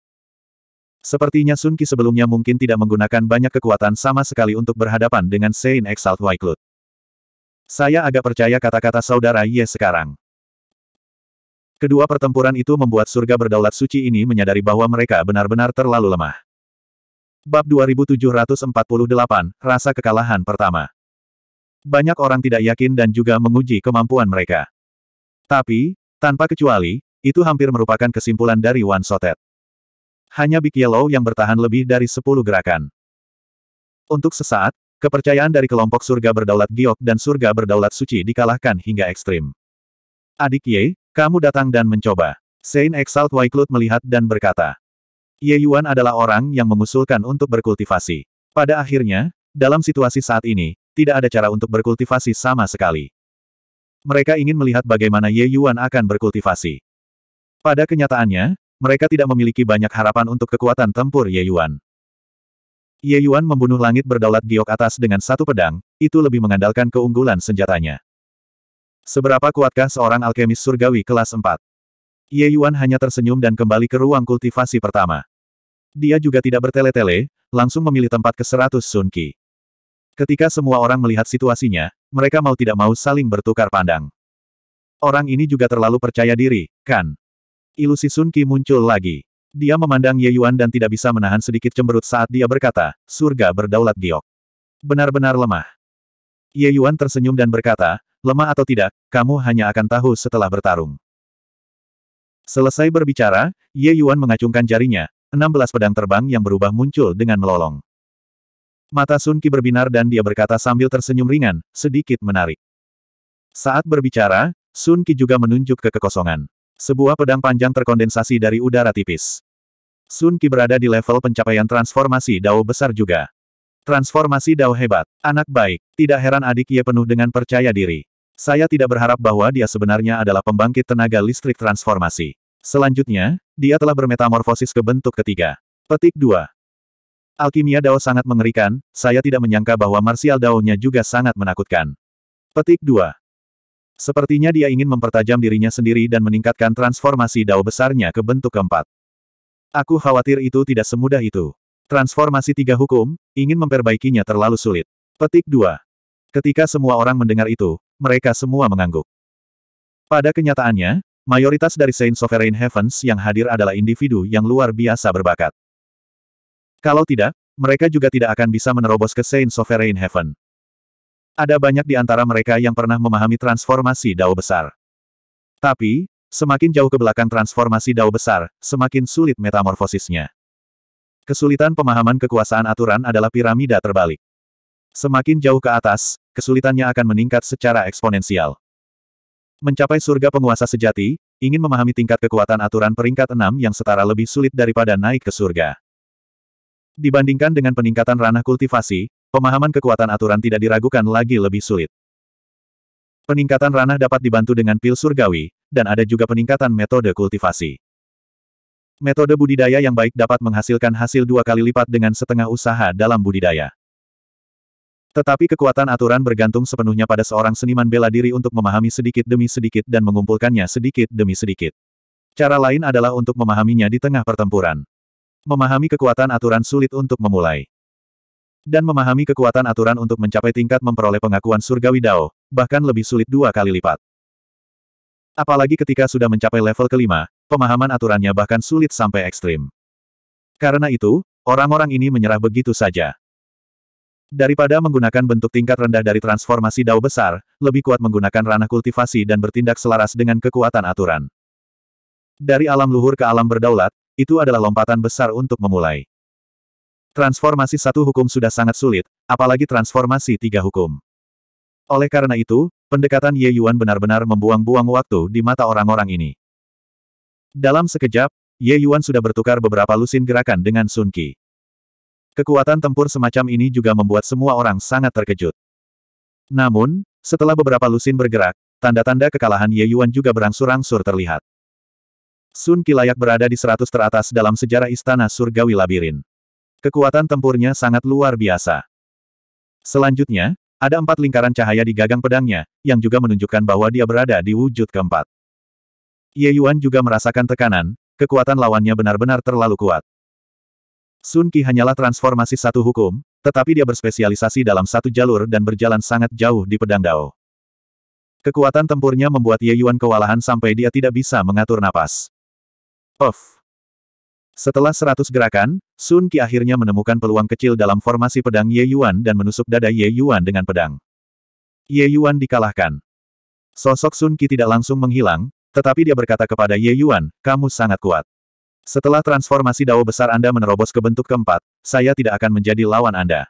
Sepertinya Sunki sebelumnya mungkin tidak menggunakan banyak kekuatan sama sekali untuk berhadapan dengan Saint Exalt Wyclut. Saya agak percaya kata-kata saudara Ye sekarang. Kedua pertempuran itu membuat surga berdaulat suci ini menyadari bahwa mereka benar-benar terlalu lemah. Bab 2748, Rasa Kekalahan Pertama Banyak orang tidak yakin dan juga menguji kemampuan mereka. Tapi, tanpa kecuali, itu hampir merupakan kesimpulan dari Wan Sotet. Hanya Big Yellow yang bertahan lebih dari 10 gerakan. Untuk sesaat, kepercayaan dari kelompok surga berdaulat giok dan surga berdaulat suci dikalahkan hingga ekstrim. Adik Ye, kamu datang dan mencoba. Saint Exalt Waiklut melihat dan berkata. Ye Yuan adalah orang yang mengusulkan untuk berkultivasi. Pada akhirnya, dalam situasi saat ini, tidak ada cara untuk berkultivasi sama sekali. Mereka ingin melihat bagaimana Ye Yuan akan berkultivasi. Pada kenyataannya, mereka tidak memiliki banyak harapan untuk kekuatan tempur Ye Yuan. Ye Yuan membunuh langit berdaulat giok atas dengan satu pedang, itu lebih mengandalkan keunggulan senjatanya. Seberapa kuatkah seorang alkemis surgawi kelas 4? Ye Yuan hanya tersenyum dan kembali ke ruang kultivasi pertama. Dia juga tidak bertele-tele, langsung memilih tempat ke-100 Sun Qi. Ketika semua orang melihat situasinya, mereka mau tidak mau saling bertukar pandang. Orang ini juga terlalu percaya diri, kan? Ilusi Sun Qi muncul lagi. Dia memandang Ye Yuan dan tidak bisa menahan sedikit cemberut saat dia berkata, surga berdaulat giok. Benar-benar lemah. Ye Yuan tersenyum dan berkata, Lemah atau tidak, kamu hanya akan tahu setelah bertarung. Selesai berbicara, Ye Yuan mengacungkan jarinya, 16 pedang terbang yang berubah muncul dengan melolong. Mata Sun Qi berbinar dan dia berkata sambil tersenyum ringan, sedikit menarik. Saat berbicara, Sun Qi juga menunjuk ke kekosongan. Sebuah pedang panjang terkondensasi dari udara tipis. Sun Qi berada di level pencapaian transformasi Dao besar juga. Transformasi Dao hebat, anak baik, tidak heran adik Ye penuh dengan percaya diri. Saya tidak berharap bahwa dia sebenarnya adalah pembangkit tenaga listrik transformasi. Selanjutnya, dia telah bermetamorfosis ke bentuk ketiga. Petik 2. Alkimia Dao sangat mengerikan, saya tidak menyangka bahwa martial Dao-nya juga sangat menakutkan. Petik 2. Sepertinya dia ingin mempertajam dirinya sendiri dan meningkatkan transformasi Dao besarnya ke bentuk keempat. Aku khawatir itu tidak semudah itu. Transformasi tiga hukum, ingin memperbaikinya terlalu sulit. Petik 2. Ketika semua orang mendengar itu, mereka semua mengangguk. Pada kenyataannya, mayoritas dari Saint Sovereign Heavens yang hadir adalah individu yang luar biasa berbakat. Kalau tidak, mereka juga tidak akan bisa menerobos ke Saint Sovereign Heaven. Ada banyak di antara mereka yang pernah memahami transformasi dao besar. Tapi, semakin jauh ke belakang transformasi dao besar, semakin sulit metamorfosisnya. Kesulitan pemahaman kekuasaan aturan adalah piramida terbalik. Semakin jauh ke atas, kesulitannya akan meningkat secara eksponensial. Mencapai surga penguasa sejati, ingin memahami tingkat kekuatan aturan peringkat 6 yang setara lebih sulit daripada naik ke surga. Dibandingkan dengan peningkatan ranah kultivasi, pemahaman kekuatan aturan tidak diragukan lagi lebih sulit. Peningkatan ranah dapat dibantu dengan pil surgawi, dan ada juga peningkatan metode kultivasi. Metode budidaya yang baik dapat menghasilkan hasil dua kali lipat dengan setengah usaha dalam budidaya. Tetapi kekuatan aturan bergantung sepenuhnya pada seorang seniman bela diri untuk memahami sedikit demi sedikit dan mengumpulkannya sedikit demi sedikit. Cara lain adalah untuk memahaminya di tengah pertempuran. Memahami kekuatan aturan sulit untuk memulai. Dan memahami kekuatan aturan untuk mencapai tingkat memperoleh pengakuan surgawi Dao, bahkan lebih sulit dua kali lipat. Apalagi ketika sudah mencapai level kelima, pemahaman aturannya bahkan sulit sampai ekstrim. Karena itu, orang-orang ini menyerah begitu saja. Daripada menggunakan bentuk tingkat rendah dari transformasi dao besar, lebih kuat menggunakan ranah kultivasi dan bertindak selaras dengan kekuatan aturan. Dari alam luhur ke alam berdaulat, itu adalah lompatan besar untuk memulai. Transformasi satu hukum sudah sangat sulit, apalagi transformasi tiga hukum. Oleh karena itu, pendekatan Ye Yuan benar-benar membuang-buang waktu di mata orang-orang ini. Dalam sekejap, Ye Yuan sudah bertukar beberapa lusin gerakan dengan Sun Qi. Kekuatan tempur semacam ini juga membuat semua orang sangat terkejut. Namun, setelah beberapa lusin bergerak, tanda-tanda kekalahan Ye Yuan juga berangsur-angsur terlihat. Sun Qi layak berada di seratus teratas dalam sejarah Istana Surgawi Labirin. Kekuatan tempurnya sangat luar biasa. Selanjutnya, ada empat lingkaran cahaya di gagang pedangnya, yang juga menunjukkan bahwa dia berada di wujud keempat. Ye Yuan juga merasakan tekanan, kekuatan lawannya benar-benar terlalu kuat. Sun Qi hanyalah transformasi satu hukum, tetapi dia berspesialisasi dalam satu jalur dan berjalan sangat jauh di pedang Dao. Kekuatan tempurnya membuat Ye Yuan kewalahan sampai dia tidak bisa mengatur napas. Off. Setelah seratus gerakan, Sun Qi akhirnya menemukan peluang kecil dalam formasi pedang Ye Yuan dan menusuk dada Ye Yuan dengan pedang. Ye Yuan dikalahkan. Sosok Sun Qi tidak langsung menghilang, tetapi dia berkata kepada Ye Yuan, kamu sangat kuat. Setelah transformasi dao besar Anda menerobos ke bentuk keempat, saya tidak akan menjadi lawan Anda.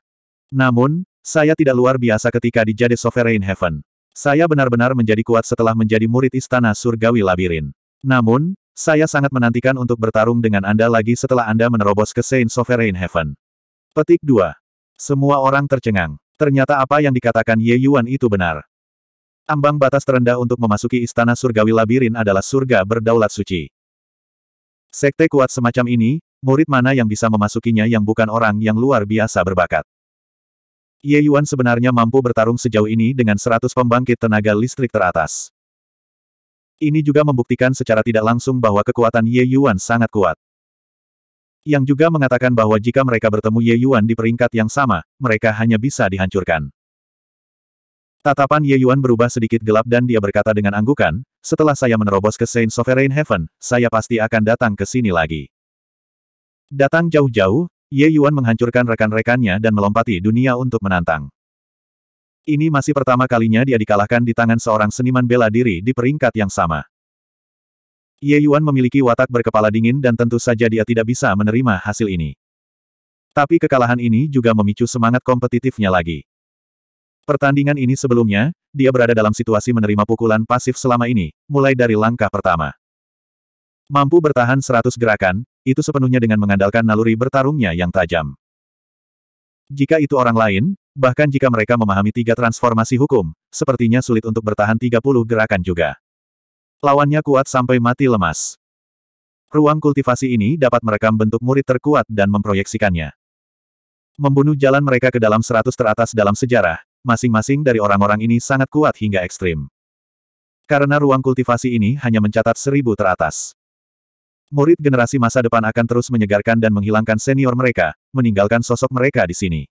Namun, saya tidak luar biasa ketika di Jade Sovereign Heaven. Saya benar-benar menjadi kuat setelah menjadi murid Istana Surgawi Labirin. Namun, saya sangat menantikan untuk bertarung dengan Anda lagi setelah Anda menerobos ke Saint Sovereign Heaven. Petik 2. Semua orang tercengang. Ternyata apa yang dikatakan Ye Yuan itu benar. Ambang batas terendah untuk memasuki Istana Surgawi Labirin adalah surga berdaulat suci. Sekte kuat semacam ini, murid mana yang bisa memasukinya yang bukan orang yang luar biasa berbakat. Ye Yuan sebenarnya mampu bertarung sejauh ini dengan 100 pembangkit tenaga listrik teratas. Ini juga membuktikan secara tidak langsung bahwa kekuatan Ye Yuan sangat kuat. Yang juga mengatakan bahwa jika mereka bertemu Ye Yuan di peringkat yang sama, mereka hanya bisa dihancurkan. Tatapan Ye Yuan berubah sedikit gelap dan dia berkata dengan anggukan, setelah saya menerobos ke Saint Sovereign Heaven, saya pasti akan datang ke sini lagi. Datang jauh-jauh, Ye Yuan menghancurkan rekan-rekannya dan melompati dunia untuk menantang. Ini masih pertama kalinya dia dikalahkan di tangan seorang seniman bela diri di peringkat yang sama. Ye Yuan memiliki watak berkepala dingin dan tentu saja dia tidak bisa menerima hasil ini. Tapi kekalahan ini juga memicu semangat kompetitifnya lagi. Pertandingan ini sebelumnya, dia berada dalam situasi menerima pukulan pasif selama ini, mulai dari langkah pertama. Mampu bertahan 100 gerakan, itu sepenuhnya dengan mengandalkan naluri bertarungnya yang tajam. Jika itu orang lain, bahkan jika mereka memahami tiga transformasi hukum, sepertinya sulit untuk bertahan 30 gerakan juga. Lawannya kuat sampai mati lemas. Ruang kultivasi ini dapat merekam bentuk murid terkuat dan memproyeksikannya. Membunuh jalan mereka ke dalam 100 teratas dalam sejarah, masing-masing dari orang-orang ini sangat kuat hingga ekstrim. Karena ruang kultivasi ini hanya mencatat seribu teratas. Murid generasi masa depan akan terus menyegarkan dan menghilangkan senior mereka, meninggalkan sosok mereka di sini.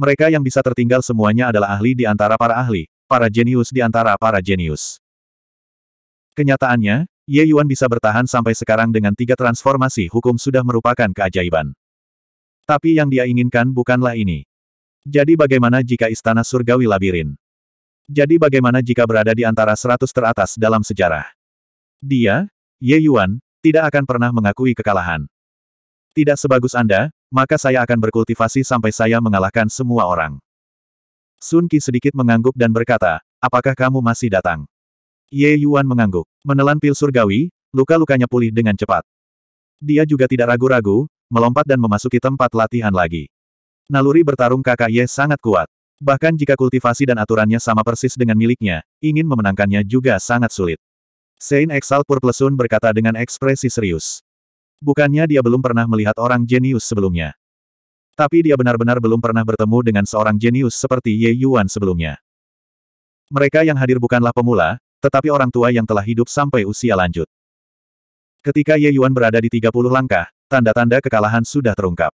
Mereka yang bisa tertinggal semuanya adalah ahli di antara para ahli, para jenius di antara para jenius. Kenyataannya, Ye Yuan bisa bertahan sampai sekarang dengan tiga transformasi hukum sudah merupakan keajaiban. Tapi yang dia inginkan bukanlah ini. Jadi bagaimana jika istana surgawi labirin? Jadi bagaimana jika berada di antara seratus teratas dalam sejarah? Dia, Ye Yuan, tidak akan pernah mengakui kekalahan. Tidak sebagus Anda, maka saya akan berkultivasi sampai saya mengalahkan semua orang. Sun Qi sedikit mengangguk dan berkata, apakah kamu masih datang? Ye Yuan mengangguk, menelan pil surgawi, luka-lukanya pulih dengan cepat. Dia juga tidak ragu-ragu, melompat dan memasuki tempat latihan lagi. Naluri bertarung kakak Ye sangat kuat. Bahkan jika kultivasi dan aturannya sama persis dengan miliknya, ingin memenangkannya juga sangat sulit. Sein Exal Purplesun berkata dengan ekspresi serius. Bukannya dia belum pernah melihat orang jenius sebelumnya. Tapi dia benar-benar belum pernah bertemu dengan seorang jenius seperti Ye Yuan sebelumnya. Mereka yang hadir bukanlah pemula, tetapi orang tua yang telah hidup sampai usia lanjut. Ketika Ye Yuan berada di 30 langkah, tanda-tanda kekalahan sudah terungkap.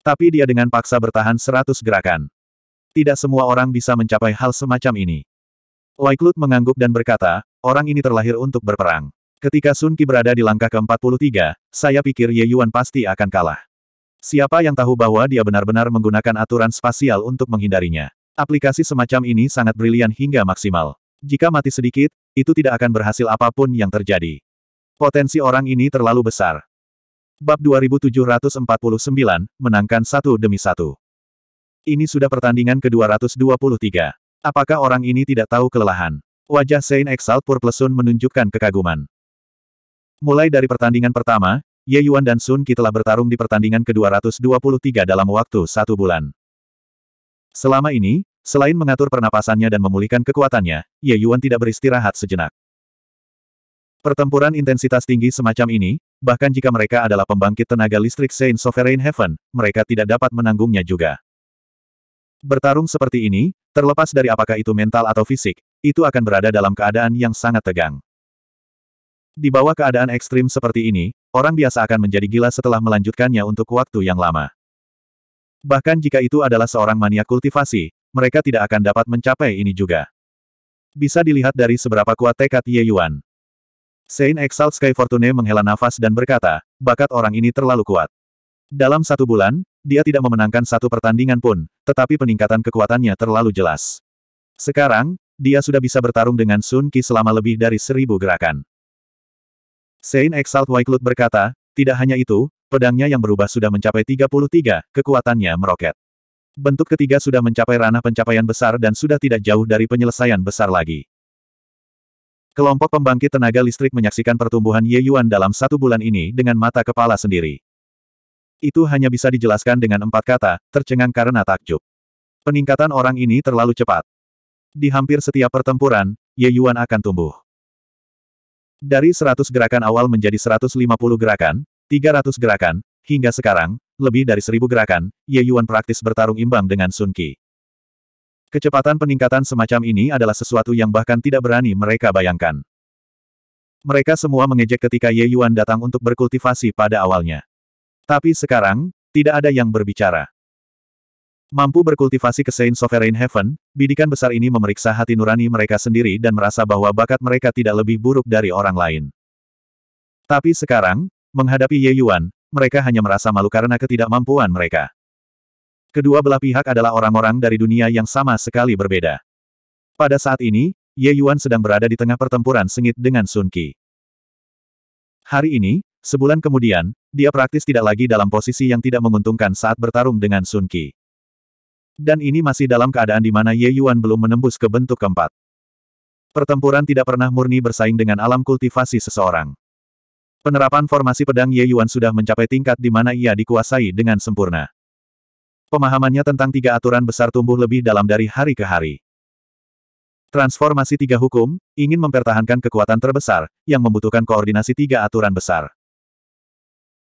Tapi dia dengan paksa bertahan seratus gerakan. Tidak semua orang bisa mencapai hal semacam ini. Waiklut mengangguk dan berkata, orang ini terlahir untuk berperang. Ketika Sun Qi berada di langkah ke-43, saya pikir Ye Yuan pasti akan kalah. Siapa yang tahu bahwa dia benar-benar menggunakan aturan spasial untuk menghindarinya. Aplikasi semacam ini sangat brilian hingga maksimal. Jika mati sedikit, itu tidak akan berhasil apapun yang terjadi. Potensi orang ini terlalu besar. Bab 2749, menangkan satu demi satu. Ini sudah pertandingan ke-223. Apakah orang ini tidak tahu kelelahan? Wajah Saint Exalt Purplesun menunjukkan kekaguman. Mulai dari pertandingan pertama, Ye Yuan dan Sun Qi telah bertarung di pertandingan ke-223 dalam waktu satu bulan. Selama ini, selain mengatur pernapasannya dan memulihkan kekuatannya, Ye Yuan tidak beristirahat sejenak. Pertempuran intensitas tinggi semacam ini, bahkan jika mereka adalah pembangkit tenaga listrik Saint Sovereign Heaven, mereka tidak dapat menanggungnya juga. Bertarung seperti ini, terlepas dari apakah itu mental atau fisik, itu akan berada dalam keadaan yang sangat tegang. Di bawah keadaan ekstrim seperti ini, orang biasa akan menjadi gila setelah melanjutkannya untuk waktu yang lama. Bahkan jika itu adalah seorang mania kultivasi, mereka tidak akan dapat mencapai ini juga. Bisa dilihat dari seberapa kuat tekad Ye Yuan. Saint Exalt Sky Fortune menghela nafas dan berkata, bakat orang ini terlalu kuat. Dalam satu bulan, dia tidak memenangkan satu pertandingan pun, tetapi peningkatan kekuatannya terlalu jelas. Sekarang, dia sudah bisa bertarung dengan Sun Qi selama lebih dari seribu gerakan. Saint Exalt Waiklut berkata, tidak hanya itu, pedangnya yang berubah sudah mencapai 33, kekuatannya meroket. Bentuk ketiga sudah mencapai ranah pencapaian besar dan sudah tidak jauh dari penyelesaian besar lagi. Kelompok pembangkit tenaga listrik menyaksikan pertumbuhan Ye Yuan dalam satu bulan ini dengan mata kepala sendiri. Itu hanya bisa dijelaskan dengan empat kata, tercengang karena takjub. Peningkatan orang ini terlalu cepat. Di hampir setiap pertempuran, Ye Yuan akan tumbuh. Dari 100 gerakan awal menjadi 150 gerakan, 300 gerakan, hingga sekarang, lebih dari 1000 gerakan, Ye Yuan praktis bertarung imbang dengan Sun Qi. Kecepatan peningkatan semacam ini adalah sesuatu yang bahkan tidak berani mereka bayangkan. Mereka semua mengejek ketika Ye Yuan datang untuk berkultivasi pada awalnya. Tapi sekarang, tidak ada yang berbicara. Mampu berkultivasi ke Saint Sovereign Heaven, bidikan besar ini memeriksa hati nurani mereka sendiri dan merasa bahwa bakat mereka tidak lebih buruk dari orang lain. Tapi sekarang, menghadapi Ye Yuan, mereka hanya merasa malu karena ketidakmampuan mereka. Kedua belah pihak adalah orang-orang dari dunia yang sama sekali berbeda. Pada saat ini, Ye Yuan sedang berada di tengah pertempuran sengit dengan Sun Qi. Hari ini, sebulan kemudian, dia praktis tidak lagi dalam posisi yang tidak menguntungkan saat bertarung dengan Sun Qi. Dan ini masih dalam keadaan di mana Ye Yuan belum menembus ke bentuk keempat. Pertempuran tidak pernah murni bersaing dengan alam kultivasi seseorang. Penerapan formasi pedang Ye Yuan sudah mencapai tingkat di mana ia dikuasai dengan sempurna. Pemahamannya tentang tiga aturan besar tumbuh lebih dalam dari hari ke hari. Transformasi tiga hukum, ingin mempertahankan kekuatan terbesar, yang membutuhkan koordinasi tiga aturan besar.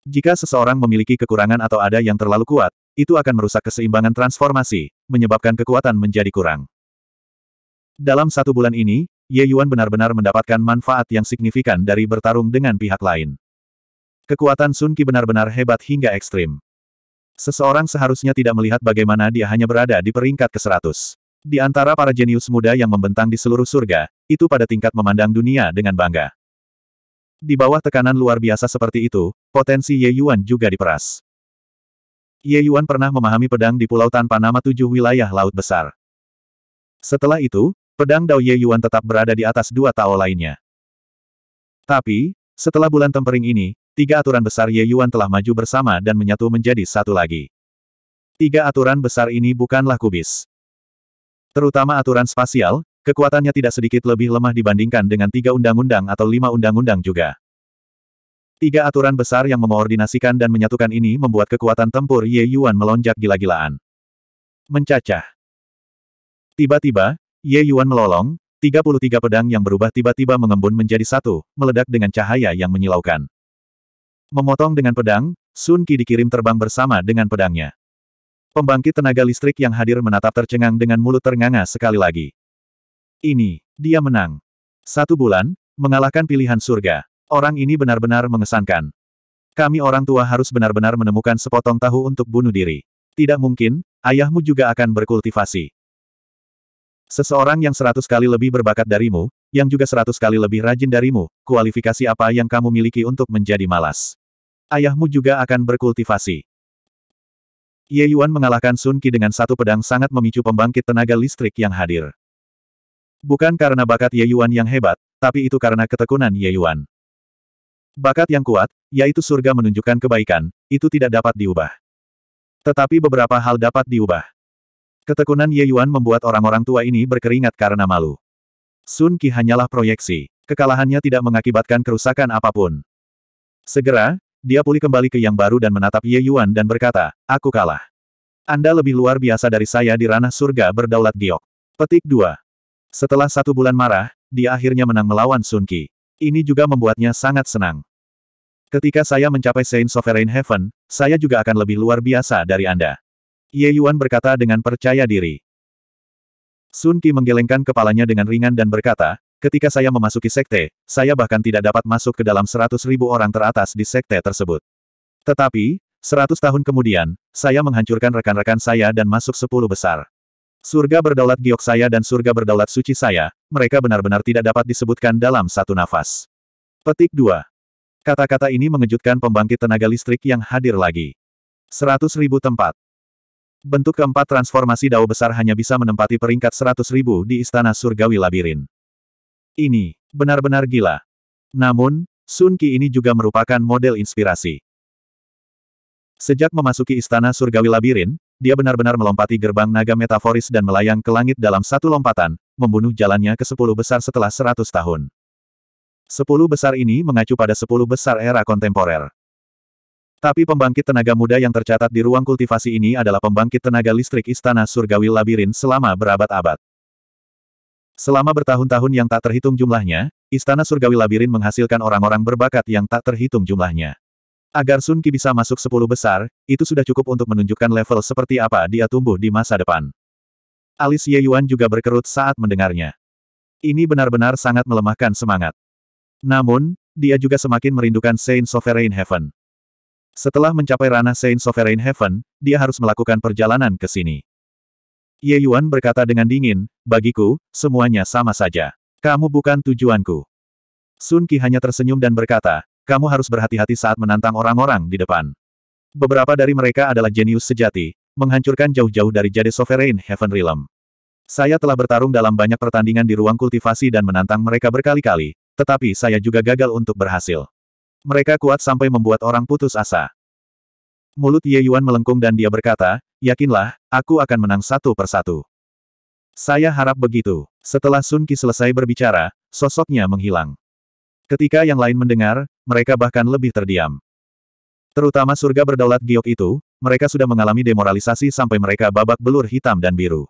Jika seseorang memiliki kekurangan atau ada yang terlalu kuat, itu akan merusak keseimbangan transformasi, menyebabkan kekuatan menjadi kurang. Dalam satu bulan ini, Ye Yuan benar-benar mendapatkan manfaat yang signifikan dari bertarung dengan pihak lain. Kekuatan Sun Qi benar-benar hebat hingga ekstrim. Seseorang seharusnya tidak melihat bagaimana dia hanya berada di peringkat ke-100. Di antara para jenius muda yang membentang di seluruh surga, itu pada tingkat memandang dunia dengan bangga. Di bawah tekanan luar biasa seperti itu, potensi Ye Yuan juga diperas. Ye Yuan pernah memahami pedang di pulau tanpa nama tujuh wilayah laut besar. Setelah itu, pedang Dao Ye Yuan tetap berada di atas dua Tao lainnya. Tapi, setelah bulan tempering ini, Tiga aturan besar Ye Yuan telah maju bersama dan menyatu menjadi satu lagi. Tiga aturan besar ini bukanlah kubis. Terutama aturan spasial, kekuatannya tidak sedikit lebih lemah dibandingkan dengan tiga undang-undang atau lima undang-undang juga. Tiga aturan besar yang mengoordinasikan dan menyatukan ini membuat kekuatan tempur Ye Yuan melonjak gila-gilaan. Mencacah. Tiba-tiba, Ye Yuan melolong, 33 pedang yang berubah tiba-tiba mengembun menjadi satu, meledak dengan cahaya yang menyilaukan. Memotong dengan pedang, Sun Qi dikirim terbang bersama dengan pedangnya. Pembangkit tenaga listrik yang hadir menatap tercengang dengan mulut ternganga sekali lagi. Ini, dia menang. Satu bulan, mengalahkan pilihan surga. Orang ini benar-benar mengesankan. Kami orang tua harus benar-benar menemukan sepotong tahu untuk bunuh diri. Tidak mungkin, ayahmu juga akan berkultivasi. Seseorang yang seratus kali lebih berbakat darimu, yang juga seratus kali lebih rajin darimu, kualifikasi apa yang kamu miliki untuk menjadi malas? ayahmu juga akan berkultivasi. Ye Yuan mengalahkan Sun Qi dengan satu pedang sangat memicu pembangkit tenaga listrik yang hadir. Bukan karena bakat Ye Yuan yang hebat, tapi itu karena ketekunan Ye Yuan. Bakat yang kuat, yaitu surga menunjukkan kebaikan, itu tidak dapat diubah. Tetapi beberapa hal dapat diubah. Ketekunan Ye Yuan membuat orang-orang tua ini berkeringat karena malu. Sun Qi hanyalah proyeksi. Kekalahannya tidak mengakibatkan kerusakan apapun. Segera, dia pulih kembali ke yang baru dan menatap Ye Yuan dan berkata, aku kalah. Anda lebih luar biasa dari saya di ranah surga berdaulat giok. Petik 2. Setelah satu bulan marah, dia akhirnya menang melawan Sun Qi. Ini juga membuatnya sangat senang. Ketika saya mencapai Saint Sovereign Heaven, saya juga akan lebih luar biasa dari Anda. Ye Yuan berkata dengan percaya diri. Sun Qi menggelengkan kepalanya dengan ringan dan berkata, Ketika saya memasuki sekte, saya bahkan tidak dapat masuk ke dalam seratus ribu orang teratas di sekte tersebut. Tetapi, seratus tahun kemudian, saya menghancurkan rekan-rekan saya dan masuk sepuluh besar. Surga berdaulat giok saya dan surga berdaulat suci saya, mereka benar-benar tidak dapat disebutkan dalam satu nafas. Petik 2. Kata-kata ini mengejutkan pembangkit tenaga listrik yang hadir lagi. Seratus ribu tempat. Bentuk keempat transformasi dao besar hanya bisa menempati peringkat seratus ribu di Istana Surgawi Labirin. Ini, benar-benar gila. Namun, Sun Qi ini juga merupakan model inspirasi. Sejak memasuki istana surgawi labirin, dia benar-benar melompati gerbang naga metaforis dan melayang ke langit dalam satu lompatan, membunuh jalannya ke sepuluh besar setelah seratus tahun. Sepuluh besar ini mengacu pada sepuluh besar era kontemporer. Tapi pembangkit tenaga muda yang tercatat di ruang kultivasi ini adalah pembangkit tenaga listrik istana surgawi labirin selama berabad-abad. Selama bertahun-tahun yang tak terhitung jumlahnya, Istana Surgawi Labirin menghasilkan orang-orang berbakat yang tak terhitung jumlahnya. Agar Sun Qi bisa masuk sepuluh besar, itu sudah cukup untuk menunjukkan level seperti apa dia tumbuh di masa depan. Alis Ye Yuan juga berkerut saat mendengarnya. Ini benar-benar sangat melemahkan semangat. Namun, dia juga semakin merindukan Saint Sovereign Heaven. Setelah mencapai ranah Saint Sovereign Heaven, dia harus melakukan perjalanan ke sini. Ye Yuan berkata dengan dingin, bagiku, semuanya sama saja. Kamu bukan tujuanku. Sun Qi hanya tersenyum dan berkata, kamu harus berhati-hati saat menantang orang-orang di depan. Beberapa dari mereka adalah jenius sejati, menghancurkan jauh-jauh dari Jade Sovereign Heaven Realm. Saya telah bertarung dalam banyak pertandingan di ruang kultivasi dan menantang mereka berkali-kali, tetapi saya juga gagal untuk berhasil. Mereka kuat sampai membuat orang putus asa. Mulut Ye Yuan melengkung dan dia berkata, Yakinlah, aku akan menang satu persatu. Saya harap begitu. Setelah Sun Qi selesai berbicara, sosoknya menghilang. Ketika yang lain mendengar, mereka bahkan lebih terdiam. Terutama surga berdaulat giok itu, mereka sudah mengalami demoralisasi sampai mereka babak belur hitam dan biru.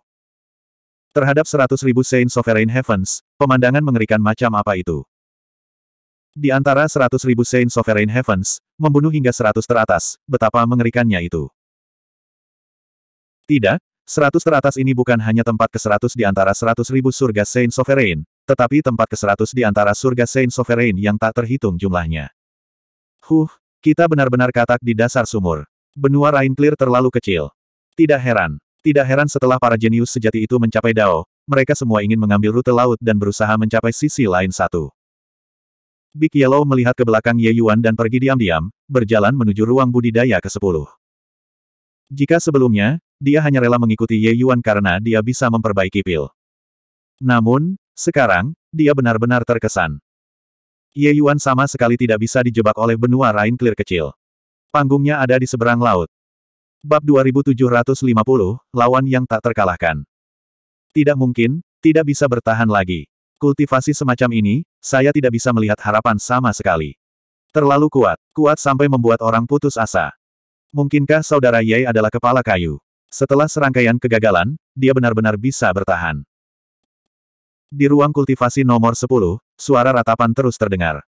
Terhadap 100.000 Saint Sovereign Heavens, pemandangan mengerikan macam apa itu. Di antara 100.000 Saint Sovereign Heavens, membunuh hingga seratus teratas, betapa mengerikannya itu. Tidak, seratus teratas ini bukan hanya tempat ke seratus di antara seratus ribu surga Saint Sovereign, tetapi tempat ke seratus di antara surga Saint Sovereign yang tak terhitung jumlahnya. Huh, kita benar-benar katak di dasar sumur. Benua Rainclear terlalu kecil. Tidak heran. Tidak heran setelah para jenius sejati itu mencapai Dao, mereka semua ingin mengambil rute laut dan berusaha mencapai sisi lain satu. Big Yellow melihat ke belakang Ye Yuan dan pergi diam-diam, berjalan menuju ruang budidaya ke-10. Jika sebelumnya, dia hanya rela mengikuti Ye Yuan karena dia bisa memperbaiki pil. Namun, sekarang, dia benar-benar terkesan. Ye Yuan sama sekali tidak bisa dijebak oleh benua Rain Clear kecil. Panggungnya ada di seberang laut. Bab 2750, lawan yang tak terkalahkan. Tidak mungkin, tidak bisa bertahan lagi. Kultivasi semacam ini, saya tidak bisa melihat harapan sama sekali. Terlalu kuat, kuat sampai membuat orang putus asa. Mungkinkah saudara Ye adalah kepala kayu? Setelah serangkaian kegagalan, dia benar-benar bisa bertahan. Di ruang kultivasi nomor 10, suara ratapan terus terdengar.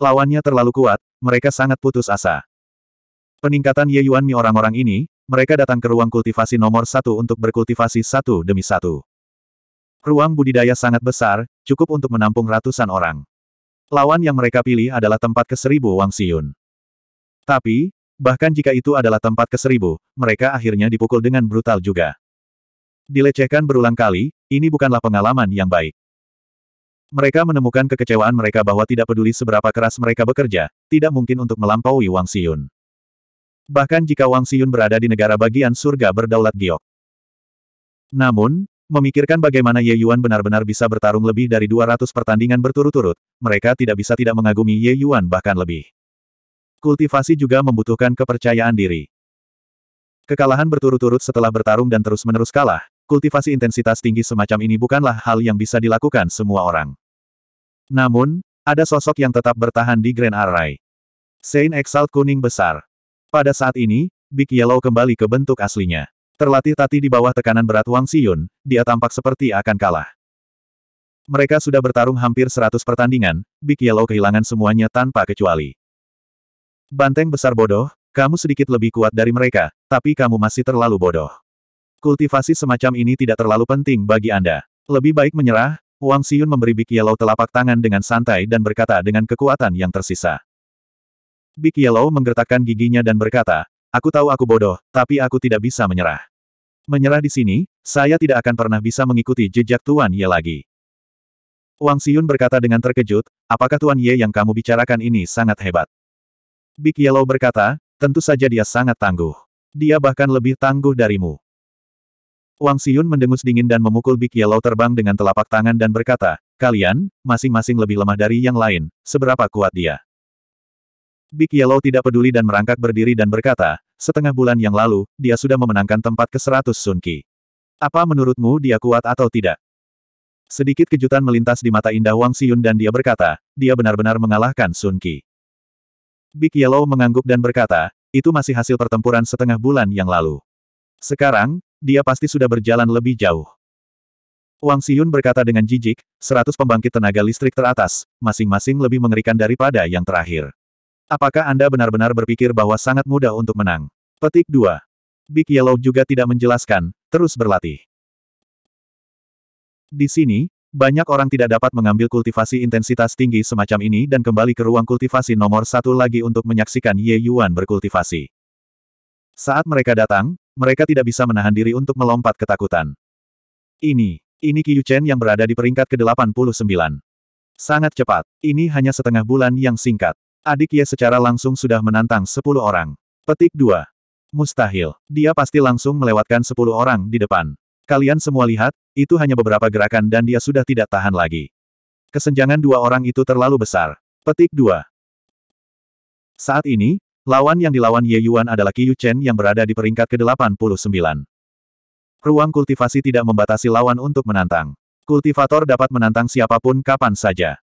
Lawannya terlalu kuat, mereka sangat putus asa. Peningkatan Ye Yuan Mi orang-orang ini, mereka datang ke ruang kultivasi nomor satu untuk berkultivasi satu demi satu. Ruang budidaya sangat besar, cukup untuk menampung ratusan orang. Lawan yang mereka pilih adalah tempat ke seribu Wang Siyun. Tapi, Bahkan jika itu adalah tempat ke seribu, mereka akhirnya dipukul dengan brutal juga. Dilecehkan berulang kali, ini bukanlah pengalaman yang baik. Mereka menemukan kekecewaan mereka bahwa tidak peduli seberapa keras mereka bekerja, tidak mungkin untuk melampaui Wang Siyun. Bahkan jika Wang Siyun berada di negara bagian surga berdaulat giok. Namun, memikirkan bagaimana Ye Yuan benar-benar bisa bertarung lebih dari 200 pertandingan berturut-turut, mereka tidak bisa tidak mengagumi Ye Yuan bahkan lebih. Kultivasi juga membutuhkan kepercayaan diri. Kekalahan berturut-turut setelah bertarung dan terus-menerus kalah, kultivasi intensitas tinggi semacam ini bukanlah hal yang bisa dilakukan semua orang. Namun, ada sosok yang tetap bertahan di Grand Array. Saint Exalt kuning besar. Pada saat ini, Big Yellow kembali ke bentuk aslinya. Terlatih tati di bawah tekanan berat Wang Siyun, dia tampak seperti akan kalah. Mereka sudah bertarung hampir 100 pertandingan, Big Yellow kehilangan semuanya tanpa kecuali. Banteng besar bodoh, kamu sedikit lebih kuat dari mereka, tapi kamu masih terlalu bodoh. Kultivasi semacam ini tidak terlalu penting bagi Anda. Lebih baik menyerah, Wang Xiyun memberi Big Yellow telapak tangan dengan santai dan berkata dengan kekuatan yang tersisa. Big Yellow menggertakkan giginya dan berkata, Aku tahu aku bodoh, tapi aku tidak bisa menyerah. Menyerah di sini, saya tidak akan pernah bisa mengikuti jejak Tuan Ye lagi. Wang Xiyun berkata dengan terkejut, apakah Tuan Ye yang kamu bicarakan ini sangat hebat? Big Yellow berkata, tentu saja dia sangat tangguh. Dia bahkan lebih tangguh darimu. Wang Xiyun mendengus dingin dan memukul Big Yellow terbang dengan telapak tangan dan berkata, kalian, masing-masing lebih lemah dari yang lain, seberapa kuat dia. Big Yellow tidak peduli dan merangkak berdiri dan berkata, setengah bulan yang lalu, dia sudah memenangkan tempat ke-100 Ki. Apa menurutmu dia kuat atau tidak? Sedikit kejutan melintas di mata indah Wang Xiyun dan dia berkata, dia benar-benar mengalahkan Sun Ki. Big Yellow mengangguk dan berkata, itu masih hasil pertempuran setengah bulan yang lalu. Sekarang, dia pasti sudah berjalan lebih jauh. Wang Siyun berkata dengan jijik, seratus pembangkit tenaga listrik teratas, masing-masing lebih mengerikan daripada yang terakhir. Apakah Anda benar-benar berpikir bahwa sangat mudah untuk menang? Petik 2. Big Yellow juga tidak menjelaskan, terus berlatih. Di sini, banyak orang tidak dapat mengambil kultivasi intensitas tinggi semacam ini dan kembali ke ruang kultivasi nomor satu lagi untuk menyaksikan Ye Yuan berkultivasi. Saat mereka datang, mereka tidak bisa menahan diri untuk melompat ketakutan. Ini, ini Qiyu Chen yang berada di peringkat ke-89. Sangat cepat, ini hanya setengah bulan yang singkat. Adik Ye secara langsung sudah menantang 10 orang. Petik 2. Mustahil, dia pasti langsung melewatkan 10 orang di depan. Kalian semua lihat, itu hanya beberapa gerakan dan dia sudah tidak tahan lagi. Kesenjangan dua orang itu terlalu besar. Petik 2. Saat ini, lawan yang dilawan Ye Yuan adalah Qiyu Chen yang berada di peringkat ke-89. Ruang kultivasi tidak membatasi lawan untuk menantang. Kultivator dapat menantang siapapun kapan saja.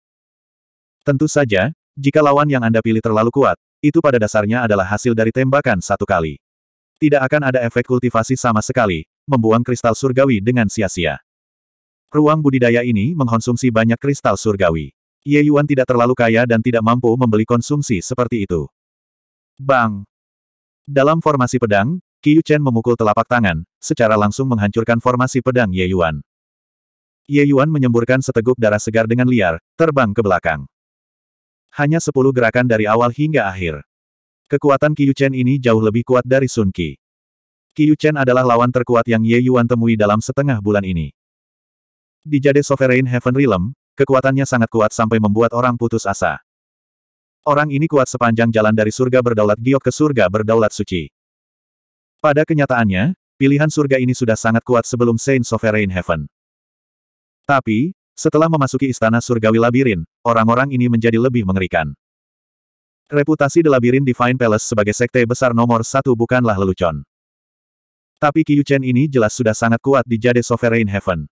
Tentu saja, jika lawan yang Anda pilih terlalu kuat, itu pada dasarnya adalah hasil dari tembakan satu kali. Tidak akan ada efek kultivasi sama sekali, membuang kristal surgawi dengan sia-sia. Ruang budidaya ini mengkonsumsi banyak kristal surgawi. Ye Yuan tidak terlalu kaya dan tidak mampu membeli konsumsi seperti itu. Bang! Dalam formasi pedang, Qiu Chen memukul telapak tangan, secara langsung menghancurkan formasi pedang Ye Yuan. Ye Yuan menyemburkan seteguk darah segar dengan liar, terbang ke belakang. Hanya sepuluh gerakan dari awal hingga akhir. Kekuatan Qiu Chen ini jauh lebih kuat dari Sun Qi. Qi Chen adalah lawan terkuat yang Ye Yuan temui dalam setengah bulan ini. Di Jade Sovereign Heaven Realm, kekuatannya sangat kuat sampai membuat orang putus asa. Orang ini kuat sepanjang jalan dari surga berdaulat giok ke surga berdaulat suci. Pada kenyataannya, pilihan surga ini sudah sangat kuat sebelum Saint Sovereign Heaven. Tapi, setelah memasuki istana surgawi labirin, orang-orang ini menjadi lebih mengerikan. Reputasi The Labirin Divine Palace sebagai sekte besar nomor satu bukanlah lelucon. Tapi Qiu Chen ini jelas sudah sangat kuat di Jade Sovereign Heaven.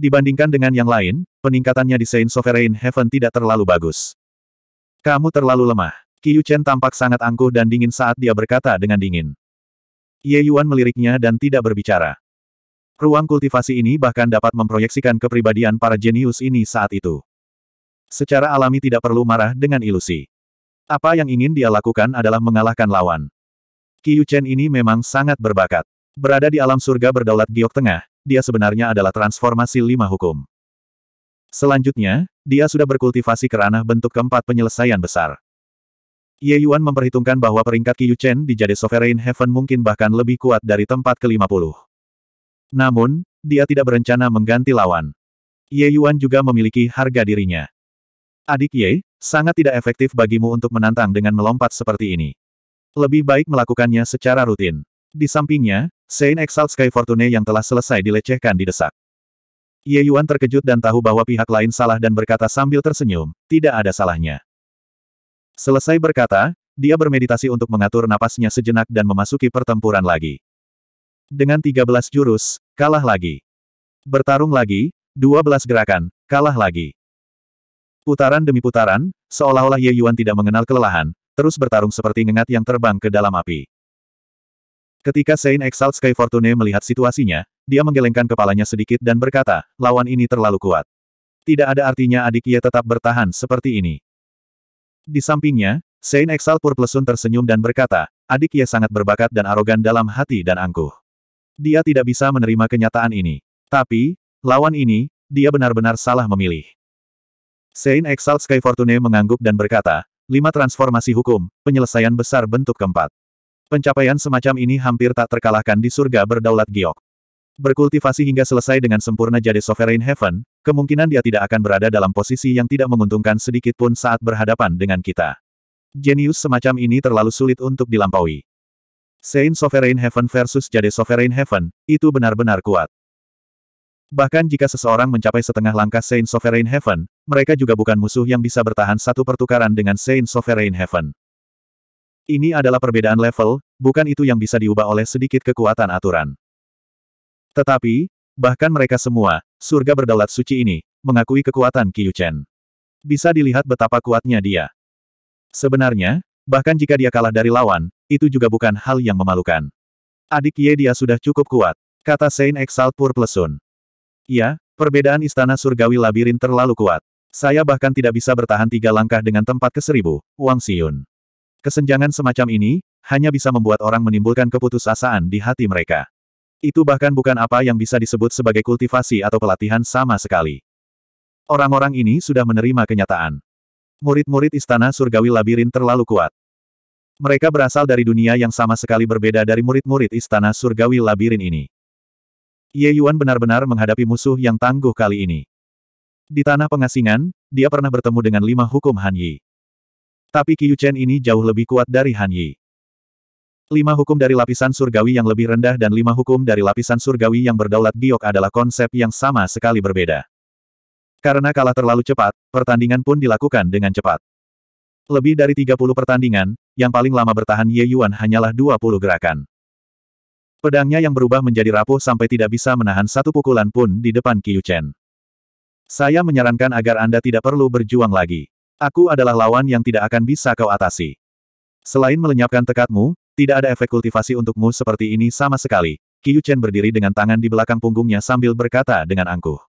Dibandingkan dengan yang lain, peningkatannya di Saint Sovereign Heaven tidak terlalu bagus. Kamu terlalu lemah. Qiu Chen tampak sangat angkuh dan dingin saat dia berkata dengan dingin. Ye Yuan meliriknya dan tidak berbicara. Ruang kultivasi ini bahkan dapat memproyeksikan kepribadian para jenius ini saat itu. Secara alami tidak perlu marah dengan ilusi. Apa yang ingin dia lakukan adalah mengalahkan lawan. Qiu Chen ini memang sangat berbakat. Berada di alam surga berdaulat giok tengah, dia sebenarnya adalah transformasi lima hukum. Selanjutnya, dia sudah berkultivasi ke ranah bentuk keempat penyelesaian besar. Ye Yuan memperhitungkan bahwa peringkat Qiu Chen di Jade Sovereign Heaven mungkin bahkan lebih kuat dari tempat ke-50. Namun, dia tidak berencana mengganti lawan. Ye Yuan juga memiliki harga dirinya. Adik Ye, sangat tidak efektif bagimu untuk menantang dengan melompat seperti ini. Lebih baik melakukannya secara rutin. Di sampingnya, Saint Exalt Sky Fortune yang telah selesai dilecehkan didesak. Ye Yuan terkejut dan tahu bahwa pihak lain salah dan berkata sambil tersenyum, tidak ada salahnya. Selesai berkata, dia bermeditasi untuk mengatur napasnya sejenak dan memasuki pertempuran lagi. Dengan 13 jurus, kalah lagi. Bertarung lagi, 12 gerakan, kalah lagi. Putaran demi putaran, seolah-olah Ye Yuan tidak mengenal kelelahan, terus bertarung seperti ngengat yang terbang ke dalam api. Ketika Saint Exalt Sky Fortune melihat situasinya, dia menggelengkan kepalanya sedikit dan berkata, lawan ini terlalu kuat. Tidak ada artinya adik ia tetap bertahan seperti ini. Di sampingnya, Saint Exalt Purplesun tersenyum dan berkata, adik ia sangat berbakat dan arogan dalam hati dan angkuh. Dia tidak bisa menerima kenyataan ini. Tapi, lawan ini, dia benar-benar salah memilih. Saint Exalt Sky Fortune mengangguk dan berkata, 5 Transformasi Hukum, Penyelesaian Besar Bentuk Keempat. Pencapaian semacam ini hampir tak terkalahkan di surga berdaulat giok. Berkultivasi hingga selesai dengan sempurna jadi Sovereign Heaven, kemungkinan dia tidak akan berada dalam posisi yang tidak menguntungkan sedikit pun saat berhadapan dengan kita. Genius semacam ini terlalu sulit untuk dilampaui. Saint Sovereign Heaven versus Jade Sovereign Heaven, itu benar-benar kuat. Bahkan jika seseorang mencapai setengah langkah Saint Sovereign Heaven, mereka juga bukan musuh yang bisa bertahan satu pertukaran dengan Saint Sovereign Heaven. Ini adalah perbedaan level, bukan itu yang bisa diubah oleh sedikit kekuatan aturan. Tetapi, bahkan mereka semua, surga berdaulat suci ini, mengakui kekuatan Qiu Chen. Bisa dilihat betapa kuatnya dia. Sebenarnya, bahkan jika dia kalah dari lawan, itu juga bukan hal yang memalukan. Adik Ye dia sudah cukup kuat, kata Saint Exalt Purplesun. Iya, perbedaan istana surgawi labirin terlalu kuat. Saya bahkan tidak bisa bertahan tiga langkah dengan tempat ke seribu, Wang Xiyun. Kesenjangan semacam ini, hanya bisa membuat orang menimbulkan keputusasaan di hati mereka. Itu bahkan bukan apa yang bisa disebut sebagai kultivasi atau pelatihan sama sekali. Orang-orang ini sudah menerima kenyataan. Murid-murid istana surgawi labirin terlalu kuat. Mereka berasal dari dunia yang sama sekali berbeda dari murid-murid istana surgawi labirin ini. Ye Yuan benar-benar menghadapi musuh yang tangguh kali ini. Di tanah pengasingan, dia pernah bertemu dengan lima hukum Han Yi. Tapi Qiu Chen ini jauh lebih kuat dari Han Yi. Lima hukum dari lapisan surgawi yang lebih rendah dan lima hukum dari lapisan surgawi yang berdaulat giok adalah konsep yang sama sekali berbeda. Karena kalah terlalu cepat, pertandingan pun dilakukan dengan cepat. Lebih dari 30 pertandingan, yang paling lama bertahan Ye Yuan hanyalah 20 gerakan. Pedangnya yang berubah menjadi rapuh sampai tidak bisa menahan satu pukulan pun di depan Qiu Chen. Saya menyarankan agar Anda tidak perlu berjuang lagi. Aku adalah lawan yang tidak akan bisa kau atasi. Selain melenyapkan tekadmu, tidak ada efek kultivasi untukmu seperti ini sama sekali. Qiu Chen berdiri dengan tangan di belakang punggungnya sambil berkata dengan angkuh.